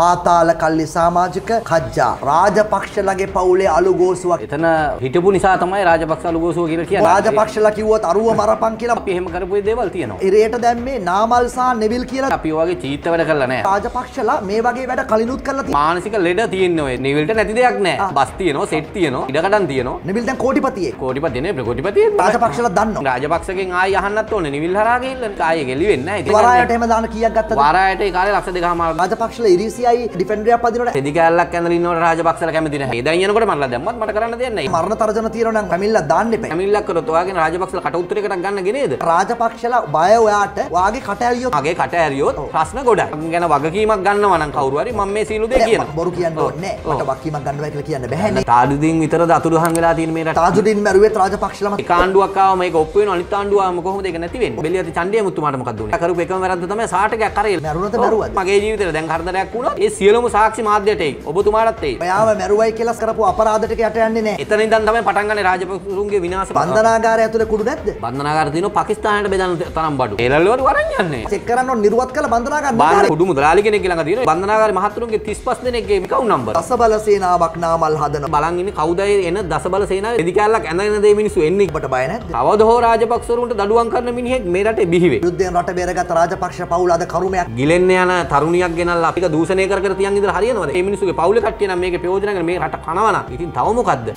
පාතාල කල්ලි සාමාජික කජ්ජා රාජපක්ෂලගේ පවුලේ අලුගෝසුවක් එතන හිටපු නිසා තමයි රාජපක්ෂ අලුගෝසුව කියලා කියන්නේ රාජපක්ෂලා කිව්වොත් අරුව මරපන් කියලා අපි එහෙම කරපු දේවල් තියෙනවා ඉරේට දැම්මේ නාමල් සහ නෙවිල් කියලා අපි වගේ චීත්ත වැඩ කරලා නැහැ රාජපක්ෂලා මේ වගේ වැඩ කලිනුත් කරලා තියෙනවා මානසික ලෙඩ තියෙන්නේ ඔය නෙවිල්ට නැති දෙයක් නැහැ බස් තියෙනවා සෙට් තියෙනවා ඉඩකඩම් තියෙනවා නෙවිල් දැන් කෝටිපතියෙක් කෝටිපතිය නේ කෝටිපතිය රාජපක්ෂලා දන්නවා රාජපක්ෂගෙන් ආයි අහන්නත් ඕනේ නෙවිල් හරහා ගිහින් ආයේ ගෙලි වෙන්නේ නැහැ වරායට එහෙම දාන කීයක් ගත්තද වරායට ඒ කාලේ ලක්ෂ දෙකමාර රාජපක්ෂලා ඉරිසි දෙසියයි ඩිෆෙන්ඩරයක් පදිනට ෙදිකල්ලක් ඇඳලන්නට රාජපක්ෂල කැමතින දයනකට මල්ල දමත් මට කරන්න දෙන්න මරණ තරජන තිරන කමිල්ල දන්න මිල්ලක් තුවාගේ රාජපක්ෂල කටඋත්තරකට ගන්න ගෙනද රාජපක්ෂල බය ඔයාට වාගේ කටඇලියෝගේ කටඇරියෝත් ප්‍රශ්න ගොඩ ගැන වගකීමක් ගන්න වන කවරුවරි ම මේ සීලු දෙ කියන බොරු කියන්න ඕන්නේ වක්කීමක් ගන්නවැ කියන්න බැහැ තාදුදින් විතර දතුරු හංගලා තිීමේ රාජුදින් මැරුවේ රාජපක්ෂල කාණ්ඩුවක්කාව මේ ඔප්පේ අනිතාන්ඩුවම කොහොම දෙක නැතිවෙන් බෙලිය චන්ඩිය මුතුමාටමකක්දුන කරු එකම වැරද තම සාටක කරේ මරුණත මරුවත් මගේ ජීවිතේ දැන් හර්ධනයක් වුණා ඒ සියලුම සාක්ෂි මාධ්‍යයට එයි. ඔබතුමාටත් එයි. ඔයාව මැරුවයි කියලා කරපු අපරාධයකට යට යන්නේ නැහැ. එතන ඉඳන් තමයි පටන් ගන්නේ රාජපක්ෂතුන්ගේ විනාශ. බන්ධනාගාරය ඇතුලේ කුඩු නැද්ද? බන්ධනාගාරය තියෙනවා පාකිස්තානයට බෙදන්න තරම් බඩු. ඒලල්ලවට වරන් යන්නේ. චෙක් කරන්න ඕන නිරුවත් කළ බන්ධනාගාර බාහිර කුඩු මුදලාලි කෙනෙක් ළඟ තියෙනවා. බන්ධනාගාරේ මහත්තුරුන්ගේ 35 දෙනෙක්ගේ account number. දසබල සේනාවක් නාමල් හදන. බලන් ඉන්නේ කවුද එන දසබල සේනාවේ දෙදි කැල්ලක් ඇඳගෙන දේ මිනිස්සු එන්නේ. ඔබට බය නැද්ද? කවද හෝ රාජපක්ෂවරුන්ට දඩුවම් කරන මිනිහෙක් මේ රටේ බිහිවේ. යුද්ධයෙන් රට බේරගත් රාජපක්ෂ පවුල අද කරුමයක් ගිලෙන්න යන තරුණියක් ගෙනල්ලා අපිට දූෂණය පාලනය කර තියන් ඉදලා හරියනවද? මේ මිනිස්සුගේ පවුල කට්ටිය නම් මේකේ ප්‍රයෝජන ගන්න මේ රට කනවා නම් ඉතින් තව මොකද්ද?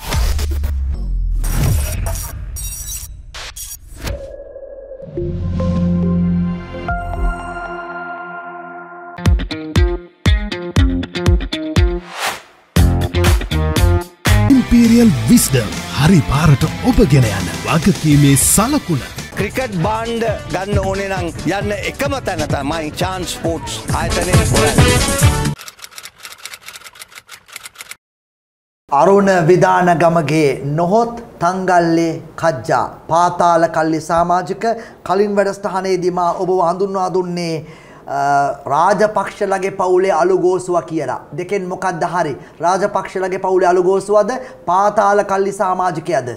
ඉම්පීරියල් විස්ඩම් හරි පාරට ඔබගෙන යන වගකීමේ සලකුණ ක්‍රිකට් බාණ්ඩ ගන්න ඕනේ නම් යන්න එකම තැන තමයි චාන්ස් ස්පෝර්ට්ස් ආයතනයේ හොරන්නේ. අරුණ විධානගමගේ නොහොත් තංගල්ලේ කජ්ජා පාතාල කල්ලි සාමාජික කලින් වැඩස්ථානයේදී මා ඔබව හඳුන්වා දුන්නේ රාජපක්ෂලගේ පවුලේ අලුගෝසුව කියලා. දෙකෙන් මොකක්ද හරි. රාජපක්ෂලගේ පවුලේ අලුගෝසුවද පාතාල කල්ලි සමාජිකයද?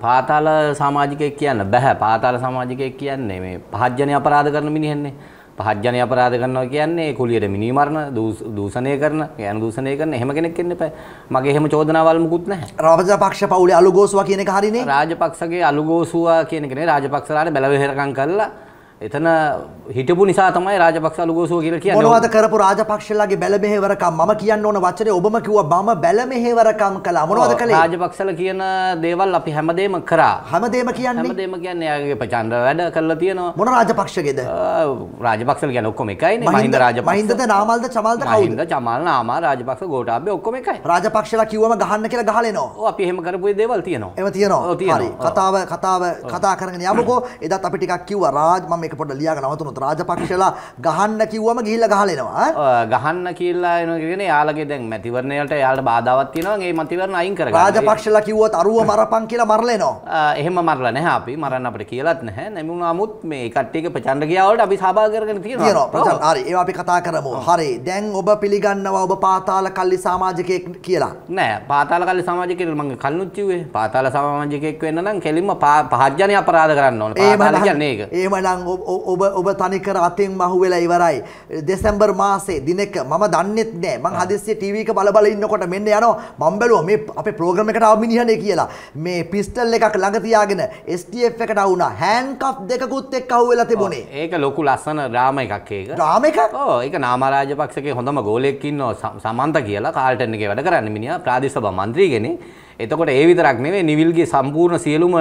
පාතාල සමාජිකයෙක් කියන්න බෑ. පාතාල සමාජිකයෙක් කියන්නේ මේ පහජ්ජනේ අපරාධ කරන මිනිහෙන්නේ. පහජ්ජනේ අපරාධ කරනවා කියන්නේ කුලියට මිනී මරණ, දූෂණය කරන, යන දූෂණය කරන එහෙම කෙනෙක් ඉන්න එපා. මගේ එහෙම චෝදනාවල් මුකුත් නැහැ. රාජපක්ෂ පවුලේ අලුගෝසුව කියන එක හරිනේ. රාජපක්ෂගේ අලුගෝසුව කියන එක නේ රාජපක්ෂලාට බැලවෙහෙරකම් කරලා එතන හිටපු නිසා තමයි රාජපක්ෂ අලුගෝසුව කියලා කියන්නේ. මොනවද කරපු රාජපක්ෂලාගේ බැල මෙහෙවරකම් මම කියන්න ඕන වචනේ ඔබම කිව්වා මම බැල මෙහෙවරකම් කළා. මොනවද කළේ? රාජපක්ෂල කියන දේවල් අපි හැමදේම කරා. හැමදේම කියන්නේ හැමදේම කියන්නේ එයාගේ ප්‍රචණ්ඩ වැඩ කරලා තියෙනවා. මොන රාජපක්ෂගේද? රාජපක්ෂල කියන්නේ ඔක්කොම එකයිනේ. මහින්ද රාජපක්ෂ. මහින්දද නාමල්ද චමල්ද කවුද? මහින්ද චමල් නාමල් රාජපක්ෂ ගෝඨාභය ඔක්කොම එකයි. රාජපක්ෂලා කිව්වම ගහන්න කියලා ගහලා එනවා. ඔව් අපි එහෙම කරපු දේවල් තියෙනවා. එහෙම තියෙනවා. හරි. කතාව කතාව කතා කරගෙන යමුකෝ. එදත් අපි ටිකක් කිව්වා රාජ මම එක පොට ලියග නවතුනුත් රාජපක්ෂලා ගහන්න කිව්වම ගිහිල්ල ගහලෙනවා ගහන්න කියලා එනගෙන යාලගේ දැන් මැතිවරණයට යාට බාධාවත් තියෙනවාගේ මතිවරණ අයින් කර රාජපක්ෂලා කිව්වත් අරුව මරපන් කියලා මරලනවා එහෙම මරලා නැහැ අපි මරන්න අපිට කියලත් නැහැ නැමුණ නමුත් මේ කට්ටියක ප්‍රචණ්ඩ ගියාවට අපි සහභාගී කරගෙන තියෙනවා හරි ඒවා අපි කතා කරමු හරි දැන් ඔබ පිළිගන්නවා ඔබ පාතාල කල්ලි සමාජිකයෙක් කියලා නෑ පාතාල කල්ලි සමාජිකයෙක් මම කල්නුත් කිව්වේ පාතාල සමාජිකයෙක් වෙන්න නම් කෙලින්ම පහජනය අපරාධ කරන්න ඕන පාතාල කියන්නේ ඒක එහෙමනම් ඔබ ඔබ තනිකර අතින් මහුවෙලා ඉවරයි. දෙසැම්බර් මාසේ දිනක මම දන්නෙත් නෑ මං හදිස්සියේ ටීවී එක බල බල ඉන්නකොට මෙන්න යනවා මම බැලුවා මේ අපේ ප්‍රෝග්‍රෑම් එකට ආව මිනිහනේ කියලා. මේ පිස්ටල් එකක් ළඟ තියාගෙන STF එකට ආවුණා. හෑන්ඩ්කෆ් දෙකකුත් එක්ක අහුවෙලා තිබුණේ. ඒක ලොකු ලස්සන ඩ්‍රාම එකක් ඒක. ඩ්‍රාම එකක්? ඔව් ඒක නාමරාජපක්ෂගේ හොඳම ගෝලයෙක් ඉන්නවා සමන්ත කියලා කාල්ටන් එකේ වැඩ කරන්නේ මිනිහා ප්‍රාදේශීය මන්ත්‍රී කෙනෙක්. එතකොට ඒ විතරක් නෙවෙයි නිවිල්ගේ සම්පූර්ණ සියලුම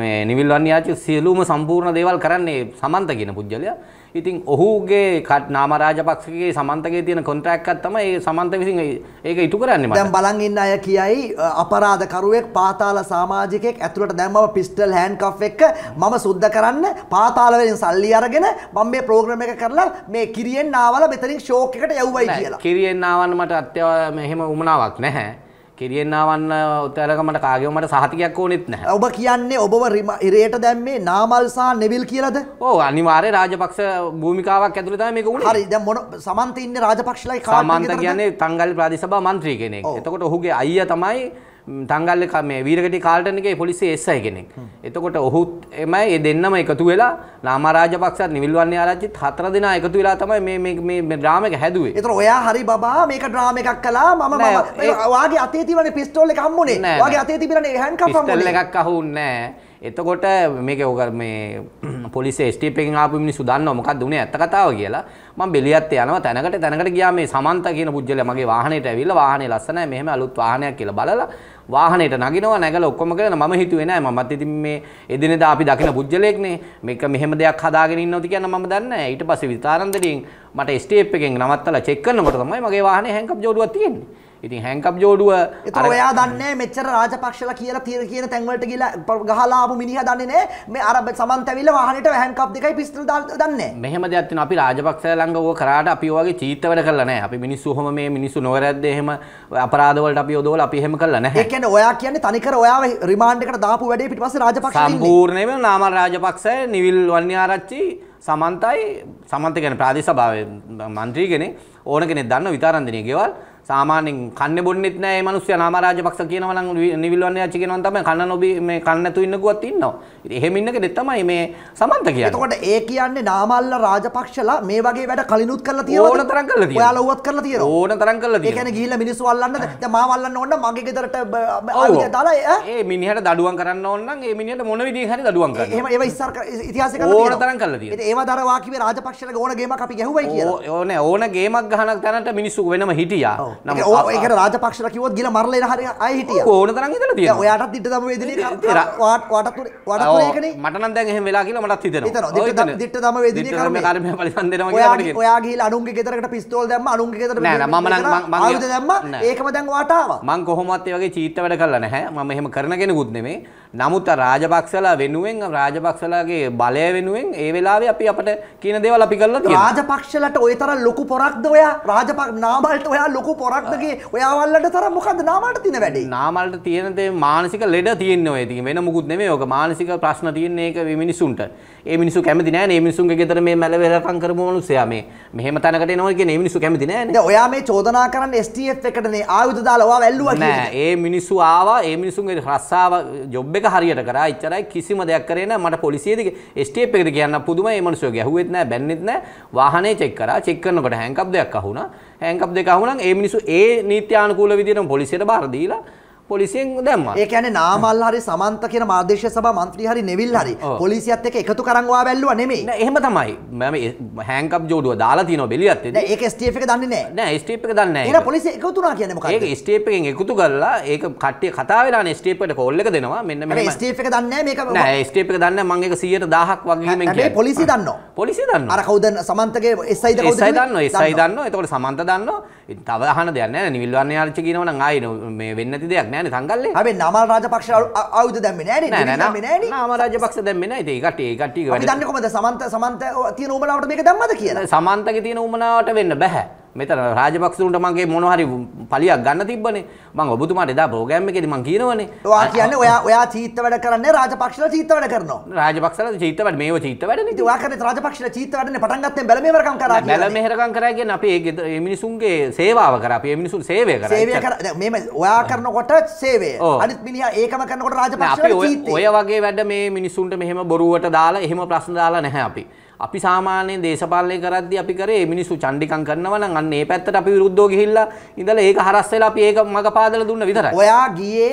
මේ නිවිල් වන්නියාචි සියලුම සම්පූර්ණ දේවල් කරන්නේ සමන්ත කියන පුජ්‍යලයා. ඉතින් ඔහුගේ නාම රාජපක්ෂගේ සමන්තගේ තියෙන කොන්ට්‍රැක්ට් එකක් තමයි ඒ සමන්ත විසින් ඒක ඉටු කරන්නේ මට. දැන් බලන් ඉන්න අය කියයි අපරාධකරුවෙක් පාතාල සමාජිකයෙක් ඇතුළට දැම්මම පිස්ටල් හෑන්ඩ්කෆ් එක මම සුද්ධ කරන්න පාතාල වලින් සල්ලි අරගෙන මම මේ ප්‍රෝග්‍රෑම් එක කරලා මේ කිරියෙන් ආවලා මෙතනින් ෂෝක් එකට යවුවයි කියලා. කිරියෙන් ආවන්න මට අත්‍යව මෙහෙම උමනාවක් නැහැ. කිරියෙන්න්නවන්න ඔත්තලකමට කාගමට සහතිකයක් ඕනෙත් නෑ ඔබ කියන්නේ ඔබව රිම ඉරයට දැම්මේ නාමල්සා නෙවිල් කියලද ඕ අනිවාරය රාජපක්ෂ භූමිකාවක් ඇතුළත මේක හරි මොන සමන්තඉන්න රාජපක්ෂලයි කාමන්ත කියන්නේ තංගල් ප්‍රාධිසභ මන්ත්‍රී කෙනෙක් එතකොට ඔහුගේ අයිය තමයි තංගල්ල මේ වීරගටි කාල්ටනගේ පොලිසි එස්සයි කෙනෙක්. එතකොට ඔහුත් එමයි ඒ දෙන්නම එකතු වෙලා නාමරාජපක්ෂත් නිවිල්වන්නේ ආරච්චිත් හතර දෙනා එකතු වෙලා තමයි මේ මේ මේ ඩ්‍රාම එක හැදුවේ. ඒතර ඔයා හරි බබා මේක ඩ්‍රාම එකක් කළා මම මම වාගේ අතේ තිබුණේ පිස්තෝල් එක හම්බුනේ. වාගේ අතේ තිබුණේ හැන්ඩ්කප් හම්බුනේ. පිස්තෝල් එකක් අහුන්නේ නැහැ. එතකොට මේක ඕක මේ පොලිසිය ස්ටේප් එකකින් ආපු මිනිස්සු දන්නව මොකක්ද උනේ ඇත්ත කතාව කියලා. මම බෙලියත් යනවා තැනකට තැනකට ගියා මේ සමන්ත කියන පුජ්‍යලයා මගේ වාහනේට ඇවිල්ලා වාහනේ ලස්සනයි මෙහෙම අලුත් වාහනයක් කියලා බලලා වාහනේට නගිනවා නැගලා ඔක්කොම කරන මම හිතුවේ නෑ මමත් ඉතින් මේ එදිනෙදා අපි දකින පුජ්‍යලෙක්නේ මේක මෙහෙම දෙයක් හදාගෙන ඉන්නවද කියන මම දන්නේ නෑ. ඊට පස්සේ විතාරන්දලියෙන් මට ස්ටේප් එකෙන් නවත්තලා චෙක් කරනකොට තමයි මගේ වාහනේ හැන්කප් ජෝඩුවක් තියෙන්නේ. ඉතින් හැන්කප් ජෝඩුව ඔයා දන්නේ මෙච්චර රාජපක්ෂල කියලා තියෙන කියන තැන්වලට ගිහලා ගහලා ආපු මිනිහා දන්නේ නැහැ මේ අර සමන්ත ඇවිල්ලා වාහනේට හැන්කප් දෙකයි පිස්තල් දාලා දන්නේ මෙහෙම දෙයක් තියෙනවා අපි රාජපක්ෂ ළඟ ඕක කරාට අපි ඔයගේ චීත වැඩ කරලා නැහැ අපි මිනිස්සු ඔහම මේ මිනිස්සු නොවැරද්ද එහෙම අපරාධ වලට අපි යොදවලා අපි එහෙම කරලා නැහැ ඒ කියන්නේ ඔයා කියන්නේ තනිකර ඔයාව රිමාන්ඩ් එකට දාපු වැඩේ පිටිපස්සේ රාජපක්ෂ ඉන්නේ සම්පූර්ණයෙන්ම නාමල් රාජපක්ෂය නිවිල් වන්නිආරච්චි සමන්තයි සමන්ත ගැන ප්‍රාදේශ සභාවේ මන්ත්‍රී කෙනෙක් ඕන කෙනෙක් දන්න විතරන්දනීය ගෙවල් සාමාන්‍යයෙන් කන්නේ බොන්නෙත් නෑ මේ මිනිස්සු නාමරාජ පක්ෂ කියනවා නම් නිවිලවන්නේ ඇච්චි කියනවා නම් තමයි කන්න නොබී මේ කන්න නැතු ඉන්නකුවත් ඉන්නවා. ඉතින් එහෙම ඉන්න කෙනෙක් තමයි මේ සමන්ත කියන්නේ. එතකොට ඒ කියන්නේ නාමල්ල රාජපක්ෂලා මේ වගේ වැඩ කලිනුත් කරලා තියෙනවා. ඕන තරම් කරලා තියෙනවා. ඔයාලා වුවත් කරලා තියෙනවා. ඕන තරම් කරලා තියෙනවා. ඒ කියන්නේ ගිහිල්ලා මිනිස්සු අල්ලන්නද? දැන් මාව අල්ලන්න ඕන නම් මගේ ගෙදරට ආවිද දාලා ඈ ඒ මිනිහට දඩුවම් කරන්න ඕන නම් ඒ මිනිහට මොන විදිහෙන් හරි දඩුවම් කරන්න. එහෙම ඒවා ඉස්සර ඉතිහාසය කරලා තියෙනවා. ඕන තරම් කරලා තියෙනවා. ඉතින් ඒවා දරවා කිව්වේ රාජපක්ෂලගේ ඕන ගේමක් අපි ගැහුවයි කියලා. ඕනේ ඕන ගේමක් ගහන තැනට මිනිස්සු වෙනම හිටියා. ඒකට රාජපක්ෂල කිවොත් ගිල මරල හරි අයිහිටිය ඕන තරන් ඉතල තිය ඔයාටත් දිට දම වේදන මටන දැ වෙලා කියල මටත් හිතන දිට දම වේදන කරම පලසන්දන ඔයාගේ අනුන්ගේ ගෙතරට පිස්තෝල් දැම අනුන්ගේ ෙතර මම දම්ම ඒකම දැන් වාටාව මං කොහොමත්ය වගේ චීත්ත වැඩ කරලා නැහැ මම එහෙම කරනගෙන ගුත්නෙමේ නමුත් රාජපක්ෂලා වෙනුවෙන් රාජපක්ෂලාගේ බලය වෙනුවෙන් ඒ වෙලාවේ අපි අපට කියන දේවල් අපි කරලා තියෙනවා. රාජපක්ෂලට ওই තරම් ලොකු පොරක්ද ඔයා? රාජපක්ෂ නාමල්ට ඔයා ලොකු පොරක්දගේ ඔයාවල්ලට තරම් මොකද්ද නාමල්ට තියෙන වැඩේ? නාමල්ට තියෙන දේ මානසික ලෙඩ තියෙන්නේ ඔය ඉතින් වෙන මොකුත් නෙමෙයි. ඔක මානසික ප්‍රශ්න තියෙන එක මේ මිනිසුන්ට. ඒ මිනිස්සු කැමති නෑ නේ මිනිසුන්ගේ ගෙදර මේ මැල වෙලකම් කරපු මිනිස්සයා මේ මෙහෙම තැනකට එනවා කියන්නේ මේ මිනිස්සු කැමති නෑ නේ. ඔයා මේ චෝදනා කරන්නේ STF එකටනේ ආයුධ දාලා ඔයා වැල්ලුවා කියන්නේ. නෑ ඒ මිනිස්සු ආවා ඒ මිනිස්සුන්ගේ රස්සාව ජොබ් එක එක හරියට කරා ඉච්චරයි කිසිම දෙයක් කරේ නැහැ මට පොලිසියේදී ස්ටේප් එකද කියන්න පුදුමයි මේ මිනිස්සු ගැහුවෙත් නැහැ බැන්නෙත් නැහැ වාහනේ චෙක් කරා චෙක් කරනකොට හෑන්කප් දෙයක් අහුණා හෑන්කප් දෙක අහුණා නම් ඒ මිනිස්සු ඒ නීත්‍යානුකූල විදිහටම පොලිසියට බාර දීලා පොලිසියෙන් දැම්ම ඒකන නාමල් හරි සමන්ත කියන මාදේශ සබ මන්ත්‍රී හරි නෙවිල් හරි පොලිසිත් එක එකතු කරංවා බැල්ලුව නෙමේ එහෙම තමයි මම හැකක් ජෝඩුව දාලා තින බෙලියත් ඒ ස්ටේප දන්න නෑ ස්ටේප දන්න පොලිසි එකතුනා කියන ඒ ස්ටේපෙන් එකතු කරලා ඒක කටේ කතාවෙලා ස්ටේපට කොල්ලක දෙනවා මෙන්න ස්ටේප දන්න මේ ස්ටේප දන්න මංගේ සියට දහක් වගේ පොලිසි දන්න පොලිසි දන්න අර කවද සමන්තගේ එස්සයි දන්න එස්සයි දන්න එතකට සමන්ත දන්න තව අහන දෙයක් නැහැ නිවිල් වර්ණ ආරච්චි කියනවා නම් ආයේ මේ වෙන්නේ නැති දෙයක් නැහැ නේ සංගල්ලේ. හැබැයි නමල් රාජපක්ෂ ආයුධ දැම්මේ නැහැ නේ. දැම්මේ නැහැ නේ. නමල් රාජපක්ෂ දැම්මේ නැහැ. ඉතින් ඒ කට්ටිය ඒ කට්ටියගේ වැඩ. අපි දන්නේ කොහමද සමන්ත සමන්ත තියෙන උමනාවට මේක දැම්මද කියලා? සමන්තගේ තියෙන උමනාවට වෙන්න බෑ. මෙතන රාජපක්ෂුන්ට මගේ මොන හරි පලියක් ගන්න තිබ්බනේ මම ඔබතුමාට එදා ප්‍රෝග්‍රෑම් එකේදී මම කියනවනේ ඔයා කියන්නේ ඔයා ඔයා චීත්ත වැඩ කරන්නේ රාජපක්ෂලා චීත්ත වැඩ කරනවා රාජපක්ෂලා චීත්ත වැඩ මේව චීත්ත වැඩනේ ඉතින් ඔයා කරේ රාජපක්ෂලා චීත්ත වැඩනේ පටන් ගත්තෙන් බැල මෙහෙරකම් කරා කියලා බැල මෙහෙරකම් කරා කියන්නේ අපි ඒ මිනිසුන්ගේ සේවාව කරා අපි ඒ මිනිසුන් සේවය කරා සේවය කරා දැන් මේ ඔයා කරනකොට සේවය අනිත් මිනිහා ඒකම කරනකොට රාජපක්ෂලා චීත්තේ ඔය වගේ වැඩ මේ මිනිසුන්ට මෙහෙම බොරුවට දාලා එහෙම ප්‍රශ්න දාලා නැහැ අපි අපි සාමාන්‍යයෙන් දේශපාලනය කරද්දී අපි කරේ මිනිස්සු චණ්ඩිකම් කරනවා නම් අන්න ඒ පැත්තට අපි විරුද්ධව ගිහිල්ලා ඉඳලා ඒක හරස් වෙලා අපි ඒක මග පාදලා දුන්න විතරයි. ඔයා ගියේ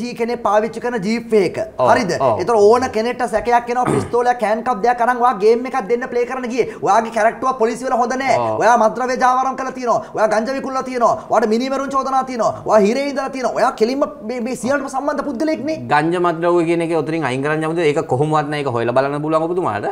DIG කෙනෙක් පාවිච්චි කරන ජීප් එක. හරිද? ඒතර ඕන කෙනෙක්ට සැකයක් එනවා පිස්තෝලයක් කෑන්කප් දෙයක් අරන් ඔයා ගේම් එකක් දෙන්න ප්ලේ කරන්න ගියේ. ඔයාගේ කැරක්ටර් පොලිසිය වල හොඳ නැහැ. ඔයා මද්‍රව්‍ය ජාවාරම් කරලා තියෙනවා. ඔයා ගංජා විකුණලා තියෙනවා. ඔයාට මිනිමරුන් චෝදනා තියෙනවා. ඔයා හිරේ ඉඳලා තියෙනවා. ඔයා කෙලින්ම මේ මේ සියල්ලටම සම්බන්ධ පුද්ගලෙක් නේ. ගංජා මද්‍රව්‍ය කියන එක උතරින් අයින් කරන්න යමුද? ඒක කොහොමවත් නැහැ. ඒක හොයලා බලන්න පුළුවන් ඔබතුමාට.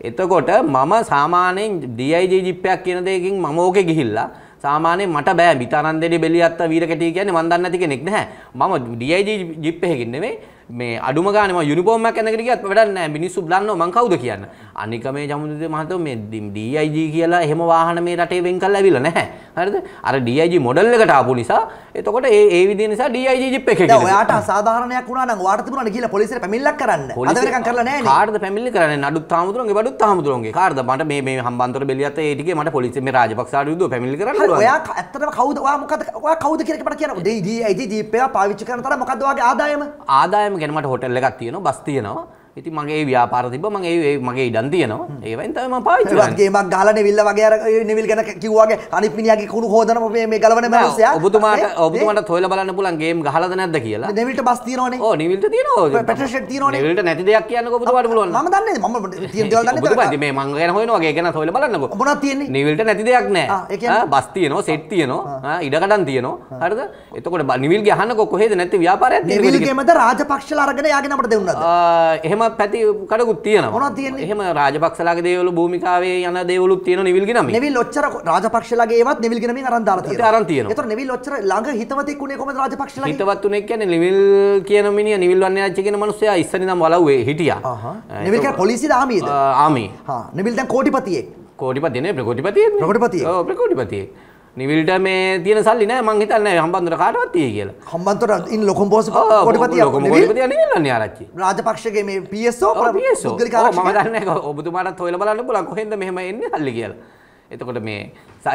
එතකොට මම සාමාන්‍යයෙන් DIJ ජිප්පයක් කියන දෙයකින් මම ඕකේ ගිහිල්ලා සාමාන්‍යයෙන් මට බෑ මිතානන්දේට බෙලියත්ත වීරකටි කියන්නේ මන් දන්නේ නැති කෙනෙක් නැහැ. මම DIJ ජිප් එකකින් නෙමෙයි මේ අඩුම ගානේ මම යුනිෆෝම් එකක් ඇඳගෙන ගියත් වැඩක් නැහැ මිනිස්සු බලන්නව මං කවුද කියන්න අනික මේ ජමුදුදේ මහත්තයෝ මේ DIG කියලා එහෙම වාහන මේ රටේ වෙන් කරලා ඇවිල්ලා නැහැ හරිද අර DIG මොඩල් එකට ආපු නිසා එතකොට ඒ ඒ විදිය නිසා DIG ජිප් එකේ දැන් ඔයාට අසාධාරණයක් වුණා නම් වාර්තා තිබුණානේ කියලා පොලිසියට පැමිණිල්ලක් කරන්න අද වෙනකන් කරලා නැහැ නේ කාටද පැමිණිලි කරන්නේ නඩුත් තාමුදුරන්ගේ බඩුත් තාමුදුරන්ගේ කාටද මට මේ මේ හම්බන්තොට බෙලියත් ඒ ටිකේ මට පොලිසිය මේ රාජපක්ෂාට විරුද්ධව පැමිණිලි කරන්න පුළුවන් ඔයා ඇත්තටම කවුද ඔයා මොකද ඔයා කවුද කියලා මට කියන්න DIG ජිප් එක පාවිච්චි කරන තරම මොකද්ද ඔයාගේ ආදායම ආදායම ගෙනමට හොටල්ල එකක් තියෙන බස් තියෙනවා ඉති මගේ ව්‍යාපාර තිබ මගේ ඒ මගේ ඉඩන් තියනවා ඒවයින් තමයි මම පාවිච්චි කරන්නේ ගේමක් ගහලා නෙවිල්ල වගේ අර නෙවිල් ගැන කිව්වාගේ අනිත් මිනිහාගේ කුණු හොදන මේ මේ ගලවන මිනිස්සයා ඔබතුමාට ඔබතුමාට තොයලා බලන්න පුළුවන් ගේම් ගහලාද නැද්ද කියලා නෙවිල්ට බස් තියනවනේ ඔව් නෙවිල්ට තියනවා පෙට්‍රෂට් තියනවනේ නෙවිල්ට නැති දෙයක් කියන්න ඔබතුමාට පුළුවන් මම දන්නේ මම තියෙන දේවල් දන්නේ ඔබතුමා මේ මං ගැන හොයනවා ගේ ගැන තොයලා බලන්නකෝ මොනවද තියෙන්නේ නෙවිල්ට නැති දෙයක් නැහැ බස් තියනවා සෙට් තියනවා ඉඩකඩම් තියනවා හරිද එතකොට නෙවිල්ගේ අහන්නකෝ කොහෙද නැති ව්‍යාපාරයක් නෙවිල්ගේමද රාජපක්ෂලා අරගෙන යාගෙන අපිට දෙන්නද එහෙම පැති කඩකුත් තියෙන මොන තියෙන එහෙම රාජපක්ෂලාගේ දේවලු භූමිකාවේ යන දේවලුත් තියෙන නිවිල් ගිනම නිවිල් ඔච්චර රාජපක්ෂලාගේ ඒවත් නිවිල් ගිනමින් අරන් දාලා තියෙනවා අරන් තියෙනවා ඒතර නිවිල් ඔච්චර ළඟ හිතවතෙක් උනේ කොහමද රාජපක්ෂලාගේ හිතවත් උනේ කියන්නේ නිවිල් කියන මිනිහා නිවිල් වන්නේච්ච කියන මිනිස්සයා ඉස්සර ඉඳන් වලව්වේ හිටියා ආහ් නිවිල් කියන්නේ පොලිසියද ආමීද ආමී හා නිවිල් දැන් කෝටිපතියෙක් කෝටිපතියනේ ප්‍රකෝටිපතියෙක් ප්‍රකෝටිපතියෙක් ඔව් ප්‍රකෝටිපතියෙක් නිවිල්ට මේ තියෙන සල්ලි නෑ මං හිතන්නේ හම්බන්තොට කාටවත් තියෙයි කියලා. හම්බන්තොට ඉන්න ලොකුම බෝස් කොටිපතිය. ලොකුම කොටිපතිය නෙල්ලන්නේ ආරච්චි. රාජපක්ෂගේ මේ PSO පුද්ගලික ආරක්ෂක. මම දන්නේ නැහැ ඔබතුමාටත් හොයලා බලන්න පුළුවන් කොහෙන්ද මෙහෙම එන්නේ සල්ලි කියලා. එතකොට මේ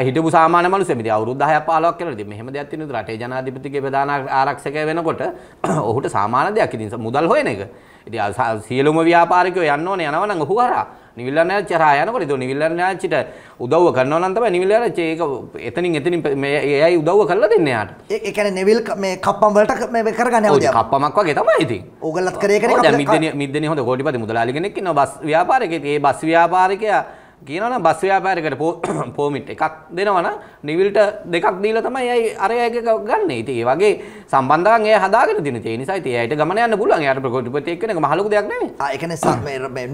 හිටපු සාමාන මනුස්සයෙක් ඉතින් අවුරුදු 10ක් 15ක් කියලා ඉතින් මෙහෙම දෙයක් තියෙනවා රටේ ජනාධිපතිගේ ප්‍රධාන ආරක්ෂකයා වෙනකොට ඔහුට සාමාන්‍ය දෙයක් ඉතින් මුදල් හොයන එක. ඉතින් සියලුම ව්‍යාපාරිකයෝ යන්න ඕනේ යනවා නම් ඔහු හරහා නිවිල්ලන් ආරච්චි හරහා යනකොට ඒක නිවිල්ලන් ආරච්චිට උදව්ව කරනවා නම් තමයි නිවිල්ලන් ආරච්චි ඒක එතනින් එතනින් මේ එයයි උදව්ව කරලා දෙන්නේ යාට ඒ කියන්නේ නෙවිල් මේ කප්පම් වලට මේ කරගන්නේ අවුද කප්පමක් වගේ තමයි ඉතින් ඕගලත් කරේ කරේ මිද්දනේ මිද්දනේ හොඳ කෝටිපති මුදලාලි කෙනෙක් ඉන්නවා බස් ව්‍යාපාරිකයෙක් ඒ බස් ව්‍යාපාරිකයා කියනවන බස් ව්‍යාපාරකට පෝමිට් එකක් දෙනවන නිවිල්ට දෙකක් දීල තමයි ඇයි අරයක ගන්න ඉති ඒ වගේ සම්බන්ධන් හදාග දින නිසා ඒයට ගමන යන්න පුලන් යට ප්‍රකොටිපත එක්න මහලු දෙයක්න එකන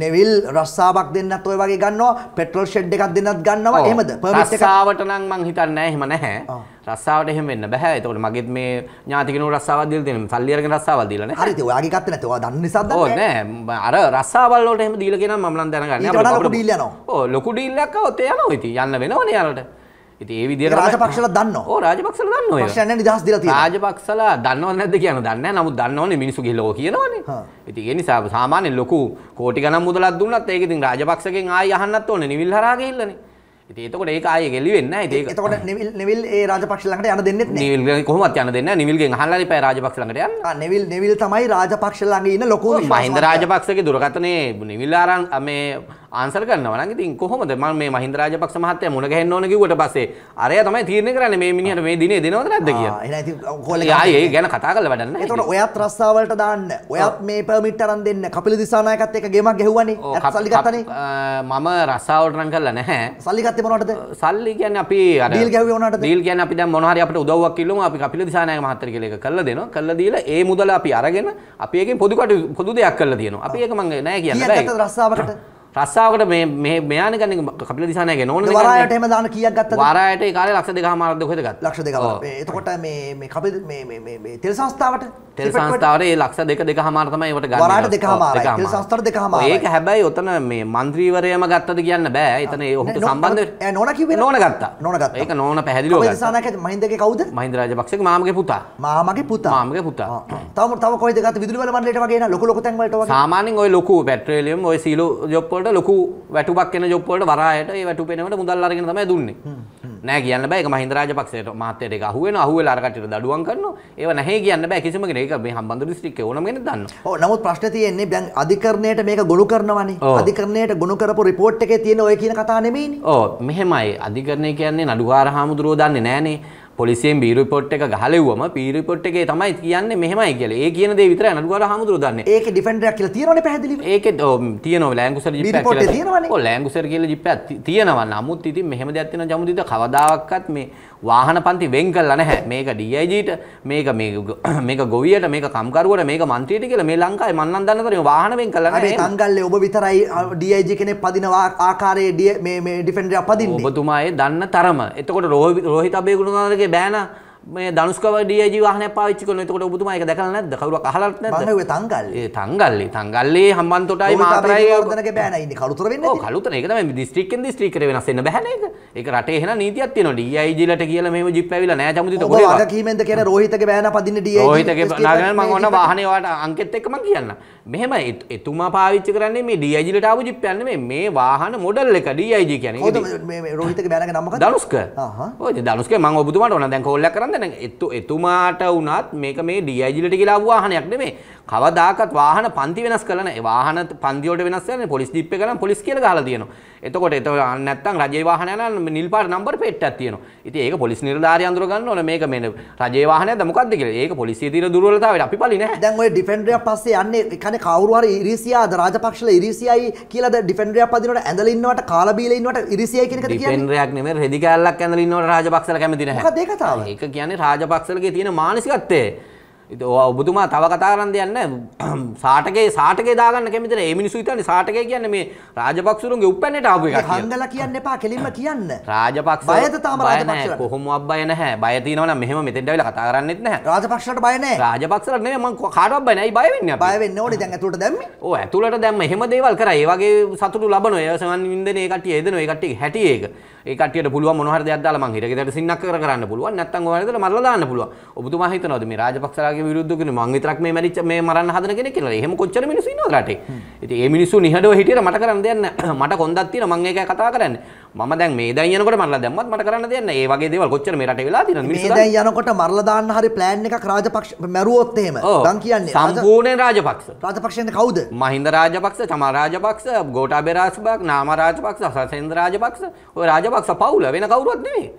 නෙවිල් රස්සාාවක් දෙන්නත් ඔය වගේ ගන්නවා පෙට්‍රල් ෂෙඩ් එකක් දෙන්නත් ගන්නවා එමද පසාාවටනං මං හිතන්න එහෙම නැහැ රස්සාාවට එහෙම වෙන්න බැහැ එතකොට මගෙත් මේ ඥාතිකන රස්සාවල් දීලා තියෙනවා සල්ලි අරගෙන රස්සාවල් දීලා නේ හරිද ඔයාගේ කත් නැත ඔයා දන්න නිසාද ඕ නෑ අර රස්සාවල් වලට එහෙම දීලා කියනවා මම නම් දැනගන්නේ අපිට ලොකු ඩීල් යනවා ඕ ලොකු ඩීල් එකක් આવොත් ඒ යනවා ඉතින් යන්න වෙනවනේ යාලට ඉතින් ඒ විදිහට රාජපක්ෂලා දන්නවා ඕ රාජපක්ෂලා දන්නවා ඒක ප්‍රශ්නයක් නෑ නිදහස් දීලා තියෙනවා රාජපක්ෂලා දන්නවද නැද්ද කියන දන්නේ නෑ නමුත් දන්නවනේ මිනිස්සු ගිහලා ඕක කියනවනේ ඉතින් ඒ නිසා සාමාන්‍ය ලොකු කෝටි ගණන් මුදලක් දුන්නත් ඒක ඉතින් රාජපක්ෂගෙන් ආයි අහන්නත් ඕනේ නිවිල් හරහා ගිහිල්ලානේ ඒතකොට ඒ ආය ගෙලිවෙන්න ඒතකොට නිවිල් ඒ රාජපක්ෂලට යන දෙන්න නිල් කොහමත් යන දෙන්න නිවිල්ගේ හල්ල පැ රාජපක්ෂලට යන්න නිවිල් නිවිල් තමයි රාජපක්ෂලඟ ඉන්න ලොකු මහින්ද රාජපක්ෂගේ දුරකතනය නිවිල්ලාරන් මේ ආන්සර් කරනවා නම් ඉතින් කොහොමද මම මේ මහින්ද රාජපක්ෂ මහත්තයා මුණ ගැහෙන්න ඕන කිව්වට පස්සේ අරයා තමයි තීරණය කරන්නේ මේ මිනිහට මේ දිනේ දෙනවද නැද්ද කියලා. එහෙනම් ඉතින් කොල්ලේ ආයේ ඒ ගැන කතා කරලා වැඩක් නැහැ. ඒතකොට ඔයත් රස්සාවලට දාන්න. ඔයත් මේ පර්මිට් අරන් දෙන්න. කපිල දිසානායකත් එක්ක ගේමක් ගැහුවානේ. සල්ලි ගත්තනේ. මම රස්සාවලට නම් කරලා නැහැ. සල්ලි ගත්තේ මොනවටද? සල්ලි කියන්නේ අපි අර ඩීල් ගැහුවේ මොනවටද? ඩීල් කියන්නේ අපි දැන් මොනවා හරි අපිට උදව්වක් කිල්ලුම අපි කපිල දිසානායක මහත්තයා කියලා එක කරලා දෙනවා. කරලා දීලා ඒ මුදල අපි අරගෙන අපි එකෙන් පොදු පොදු දෙයක් කරලා තියෙනවා. අපි ඒක මම නෑ කියන්න බෑ. රස්සාවකට රස්සාාවට මේ මෙයාන ගන්න කපිල දිසානය නොන වරයට එම දාන කියක් ගත්ත වරයට කාල ලක්ෂ දෙක මාරද හොදගත් ලක්ෂ දෙක එතකොට මේ කපි තෙල් සංස්ථාවට තෙල් සංස්ථාවට ඒ ලක්ෂ දෙක දෙක හමාර තමයි ඒවට ගන්න. වරාට දෙක හමාරයි. තෙල් සංස්ථාවට දෙක හමාරයි. ඒක හැබැයි ඔතන මේ മന്ത്രിවරයම ගත්තද කියන්න බෑ. එතන ඒ ඔහුට සම්බන්ධ ඒ නෝනා කිව්වේ නෝනා ගත්තා. නෝනා ගත්තා. ඒක නෝනා පැහැදිලිව ගත්තා. කොයිසානක මහින්දගේ කවුද? මහින්ද රාජපක්ෂගේ මාමගේ පුතා. මාමගේ පුතා. මාමගේ පුතා. තව තව කොයිද ගත්ත විදුලි බල මණ්ඩලයට වගේ එන ලොකු ලොකු තැන් වලට වගේ. සාමාන්‍යයෙන් ওই ලොකු පෙට්‍රෝලියම් ওই සීලෝ ජොබ් වලට ලොකු වැටුපක් එන ජොබ් වලට වරායට ඒ වැටුප එනවට මුදල් අරගෙන තමයි දුන්නේ. නෑ කියන්න බෑ ඒක මහින්ද රාජපක්ෂයට මහත්තයට ඒක අහු වෙනවා අහු වෙලා අර කට්ටියට දඩුවම් කරනවා ඒව නැහැ කියන්න බෑ කිසිම කෙනෙක් ඒක මේ හම්බන්තොට දිස්ත්‍රික්කේ ඕනම කෙනෙක් දන්නවා ඔව් නමුත් ප්‍රශ්නේ තියෙන්නේ දැන් අධිකරණයට මේක ගොනු කරනවනේ අධිකරණයට ගොනු කරපු රිපෝට් එකේ තියෙන ඔය කියන කතා නෙමෙයිනේ ඔව් මෙහෙමයි අධිකරණය කියන්නේ නඩුකාර හාමුදුරුවෝ දන්නේ නෑනේ පොලිසියෙන් බීරිපොට් එක ගහලෙව්වම පීරිපොට් එකේ තමයි කියන්නේ මෙහෙමයි කියලා. ඒ කියන දේ විතරයි නඩුකාර හාමුදුරුවෝ දන්නේ. ඒකේ ඩිෆෙන්ඩරයක් කියලා තියෙනවනේ පැහැදිලිව. ඒකේ තියෙනවා ලෑන්ගුසර් ජිප් එකක් කියලා. ඔව් ලෑන්ගුසර් කියලා ජිප් එකක් තියෙනවා. නමුත් ඉතින් මෙහෙම දෙයක් තියෙනවා ජමුදිත කවදාවත් මේ වාහන පන්ති වෙන් කළා නැහැ. මේක DIG ට මේක මේක ගොවියට මේක කම්කරුවට මේක മന്ത്രിයට කියලා මේ ලංකාවේ මන් නම් දන්න තරම් වාහන වෙන් කළා නැහැ. අර කංගල්ලේ ඔබ විතරයි DIG කෙනෙක් පදින ආකාරයේ මේ මේ ඩිෆෙන්ඩර් පදින්නේ. ඔබතුමා ඒ දන්න තරම. එතකොට රෝහිත අබේ ගුණනාථගේ බෑනා මේ දනුස්කව ඩීජී වාහනයක් පාවිච්චි කරනවා. එතකොට ඔබතුමා ඒක දැකලා නැද්ද? කවුරක් අහලාත් නැද්ද? මම හෙව්වේ තංගල්ලේ. ඒ තංගල්ලේ. තංගල්ලේ හම්බන්තොටයි මාතරයි වර්ධනකේ බෑනා ඉන්නේ. කලුතර වෙන්නේ නැති. ඔව් කලුතර. ඒක තමයි දිස්ත්‍රික්කෙන් දිස්ත්‍රික්කේ වෙනස් වෙන්න බෑනේ ඒක. ඒක රටේ එහෙනම් නීතියක් තියෙනවා. ඩීජී ලට කියලා මෙහෙම ජිප් ඇවිල්ලා නැහැ චමුදිත ගොඩේ. ඔව් අර කීමෙන්ද කියන රෝහිතගේ බෑනා පදින්න ඩීජී. රෝහිතගේ නාගෙන මම ඔන්න වාහනේ ඔයාලට අංකෙත් එක්ක මම කියන්න. මෙහෙම එතුමා පාවිච්චි කරන්නේ මේ ඩීජී ලට ආපු ජිප් යන්නේ මේ මේ වාහන මොඩල් එක ඩීජී කියන්නේ. ඔව් මේ රෝහිතගේ බෑනාගේ නම මොකද? දනුස්ක. ආහා. ඔය දනුස්කේ මම ඔබතුමාට ඕන දැන් කෝල් එකක් කරන්න දැන් එතු එතුමාට වුණත් මේක මේ ඩීఐජිලට කියලා වාහනයක් නෙමේ. කවදාකවත් වාහන පන්ති වෙනස් කරලා නැහැ. වාහන පන්ති වලට වෙනස් කරන්නේ පොලිස් ජීප් එක ගන්න පොලිස් කියලා ගහලා තියෙනවා. එතකොට ඒක නැත්තම් රජයේ වාහන යන නිල් පාට නම්බර පෙට්ටක් තියෙනවා. ඉතින් ඒක පොලිස් නිලධාරිය අඳුර ගන්න ඕන මේක මේ රජයේ වාහනයක්ද මොකද්ද කියලා. ඒක පොලිසිය තියෙන දුර්වලතාවයට අපි බලි නැහැ. දැන් ඔය ඩිෆෙන්ඩරයක් පස්සේ යන්නේ කනේ කවුරු හරි ඉරිසියාද රාජපක්ෂල ඉරිසියයි කියලාද ඩිෆෙන්ඩරයක් පදිනකොට ඇඳලා ඉන්නවට කාලා බීලා ඉන්නවට ඉරිසියයි කියන එකද කියන්නේ? ඩිෆෙන්ඩරයක් නෙමෙයි රෙදි කැල්ලක් ඇඳලා ඉන්නවට රාජපක්ෂල කැමති නැහැ. මොකද ඒ කතාව? ඒක කියන්නේ රාජපක්ෂලගේ තියෙන මානසිකත්වය. ඔබතුමා තව කතා කරන්න යන්න සාටකේ සාටකේ දාගන්න කැමතිද ඒ මිනිස්සු හිතන්නේ සාටකේ කියන්නේ මේ රාජපක්ෂුරුන්ගේ උප්පැන්නට ආපු එකක් කියලා. හන්දලා කියන්න එපා කෙලින්ම කියන්න. රාජපක්ෂ බයද තාම රාජපක්ෂලට? කොහොමවත් බය නැහැ. බය තියෙනවා නම් මෙහෙම මෙතෙන්ට ආවිලා කතා කරන්නෙත් නැහැ. රාජපක්ෂලට බය නැහැ. රාජපක්ෂලට නෙමෙයි මං කාටවත් බය නැහැ. බය වෙන්නේ අපි. බය වෙන්න ඕනේ දැන් ඇතුළට දැම්මේ. ඔව් ඇතුළට දැම්ම. එහෙම දේවල් කරා. ඒ වගේ සතුටු ලබනවා. ඒ සමන් වින්දනේ ඒ කට්ටිය එදෙනවා. ඒ කට්ටිය හැටි ඒක. ඒ කට්ටියට පුළුවන් මොන හරි දෙයක් දාලා මං හිරගෙදරට සින්නක් කර කරන්න පුළුවන්. නැත්තම් ඔයාලට මරලා දාන්න පුළුවන්. ඔබතුමා හිතනවාද මේ රාජපක්ෂලා කාගේ විරුද්ධ කියන මං විතරක් මේ මැරිච්ච මේ මරන්න හදන කෙනෙක් කියලා. එහෙම කොච්චර මිනිස්සු ඉන්නවද රටේ? ඉතින් මේ මිනිස්සු නිහඬව හිටියට මට කරන්න දෙයක් නැහැ. මට කොන්දක් තියෙනවා මං ඒකයි කතා කරන්නේ. මම දැන් මේ දැන් යනකොට මරලා දැම්මත් මට කරන්න දෙයක් නැහැ. ඒ වගේ දේවල් කොච්චර මේ රටේ වෙලා තියෙනවද මිනිස්සු? මේ දැන් යනකොට මරලා දාන්න හරි ප්ලෑන් එකක් රාජපක්ෂ මැරුවොත් එහෙම. මං කියන්නේ සම්පූර්ණ රාජපක්ෂ. රාජපක්ෂෙන් කවුද? මහින්ද රාජපක්ෂ, චමල් රාජපක්ෂ, ගෝඨාභය රාජපක්ෂ, නාම රාජපක්ෂ, සසෙන්ද රාජපක්ෂ. ඔය රාජපක්ෂ පවුල වෙන කවුරුවත් නෙමෙයි.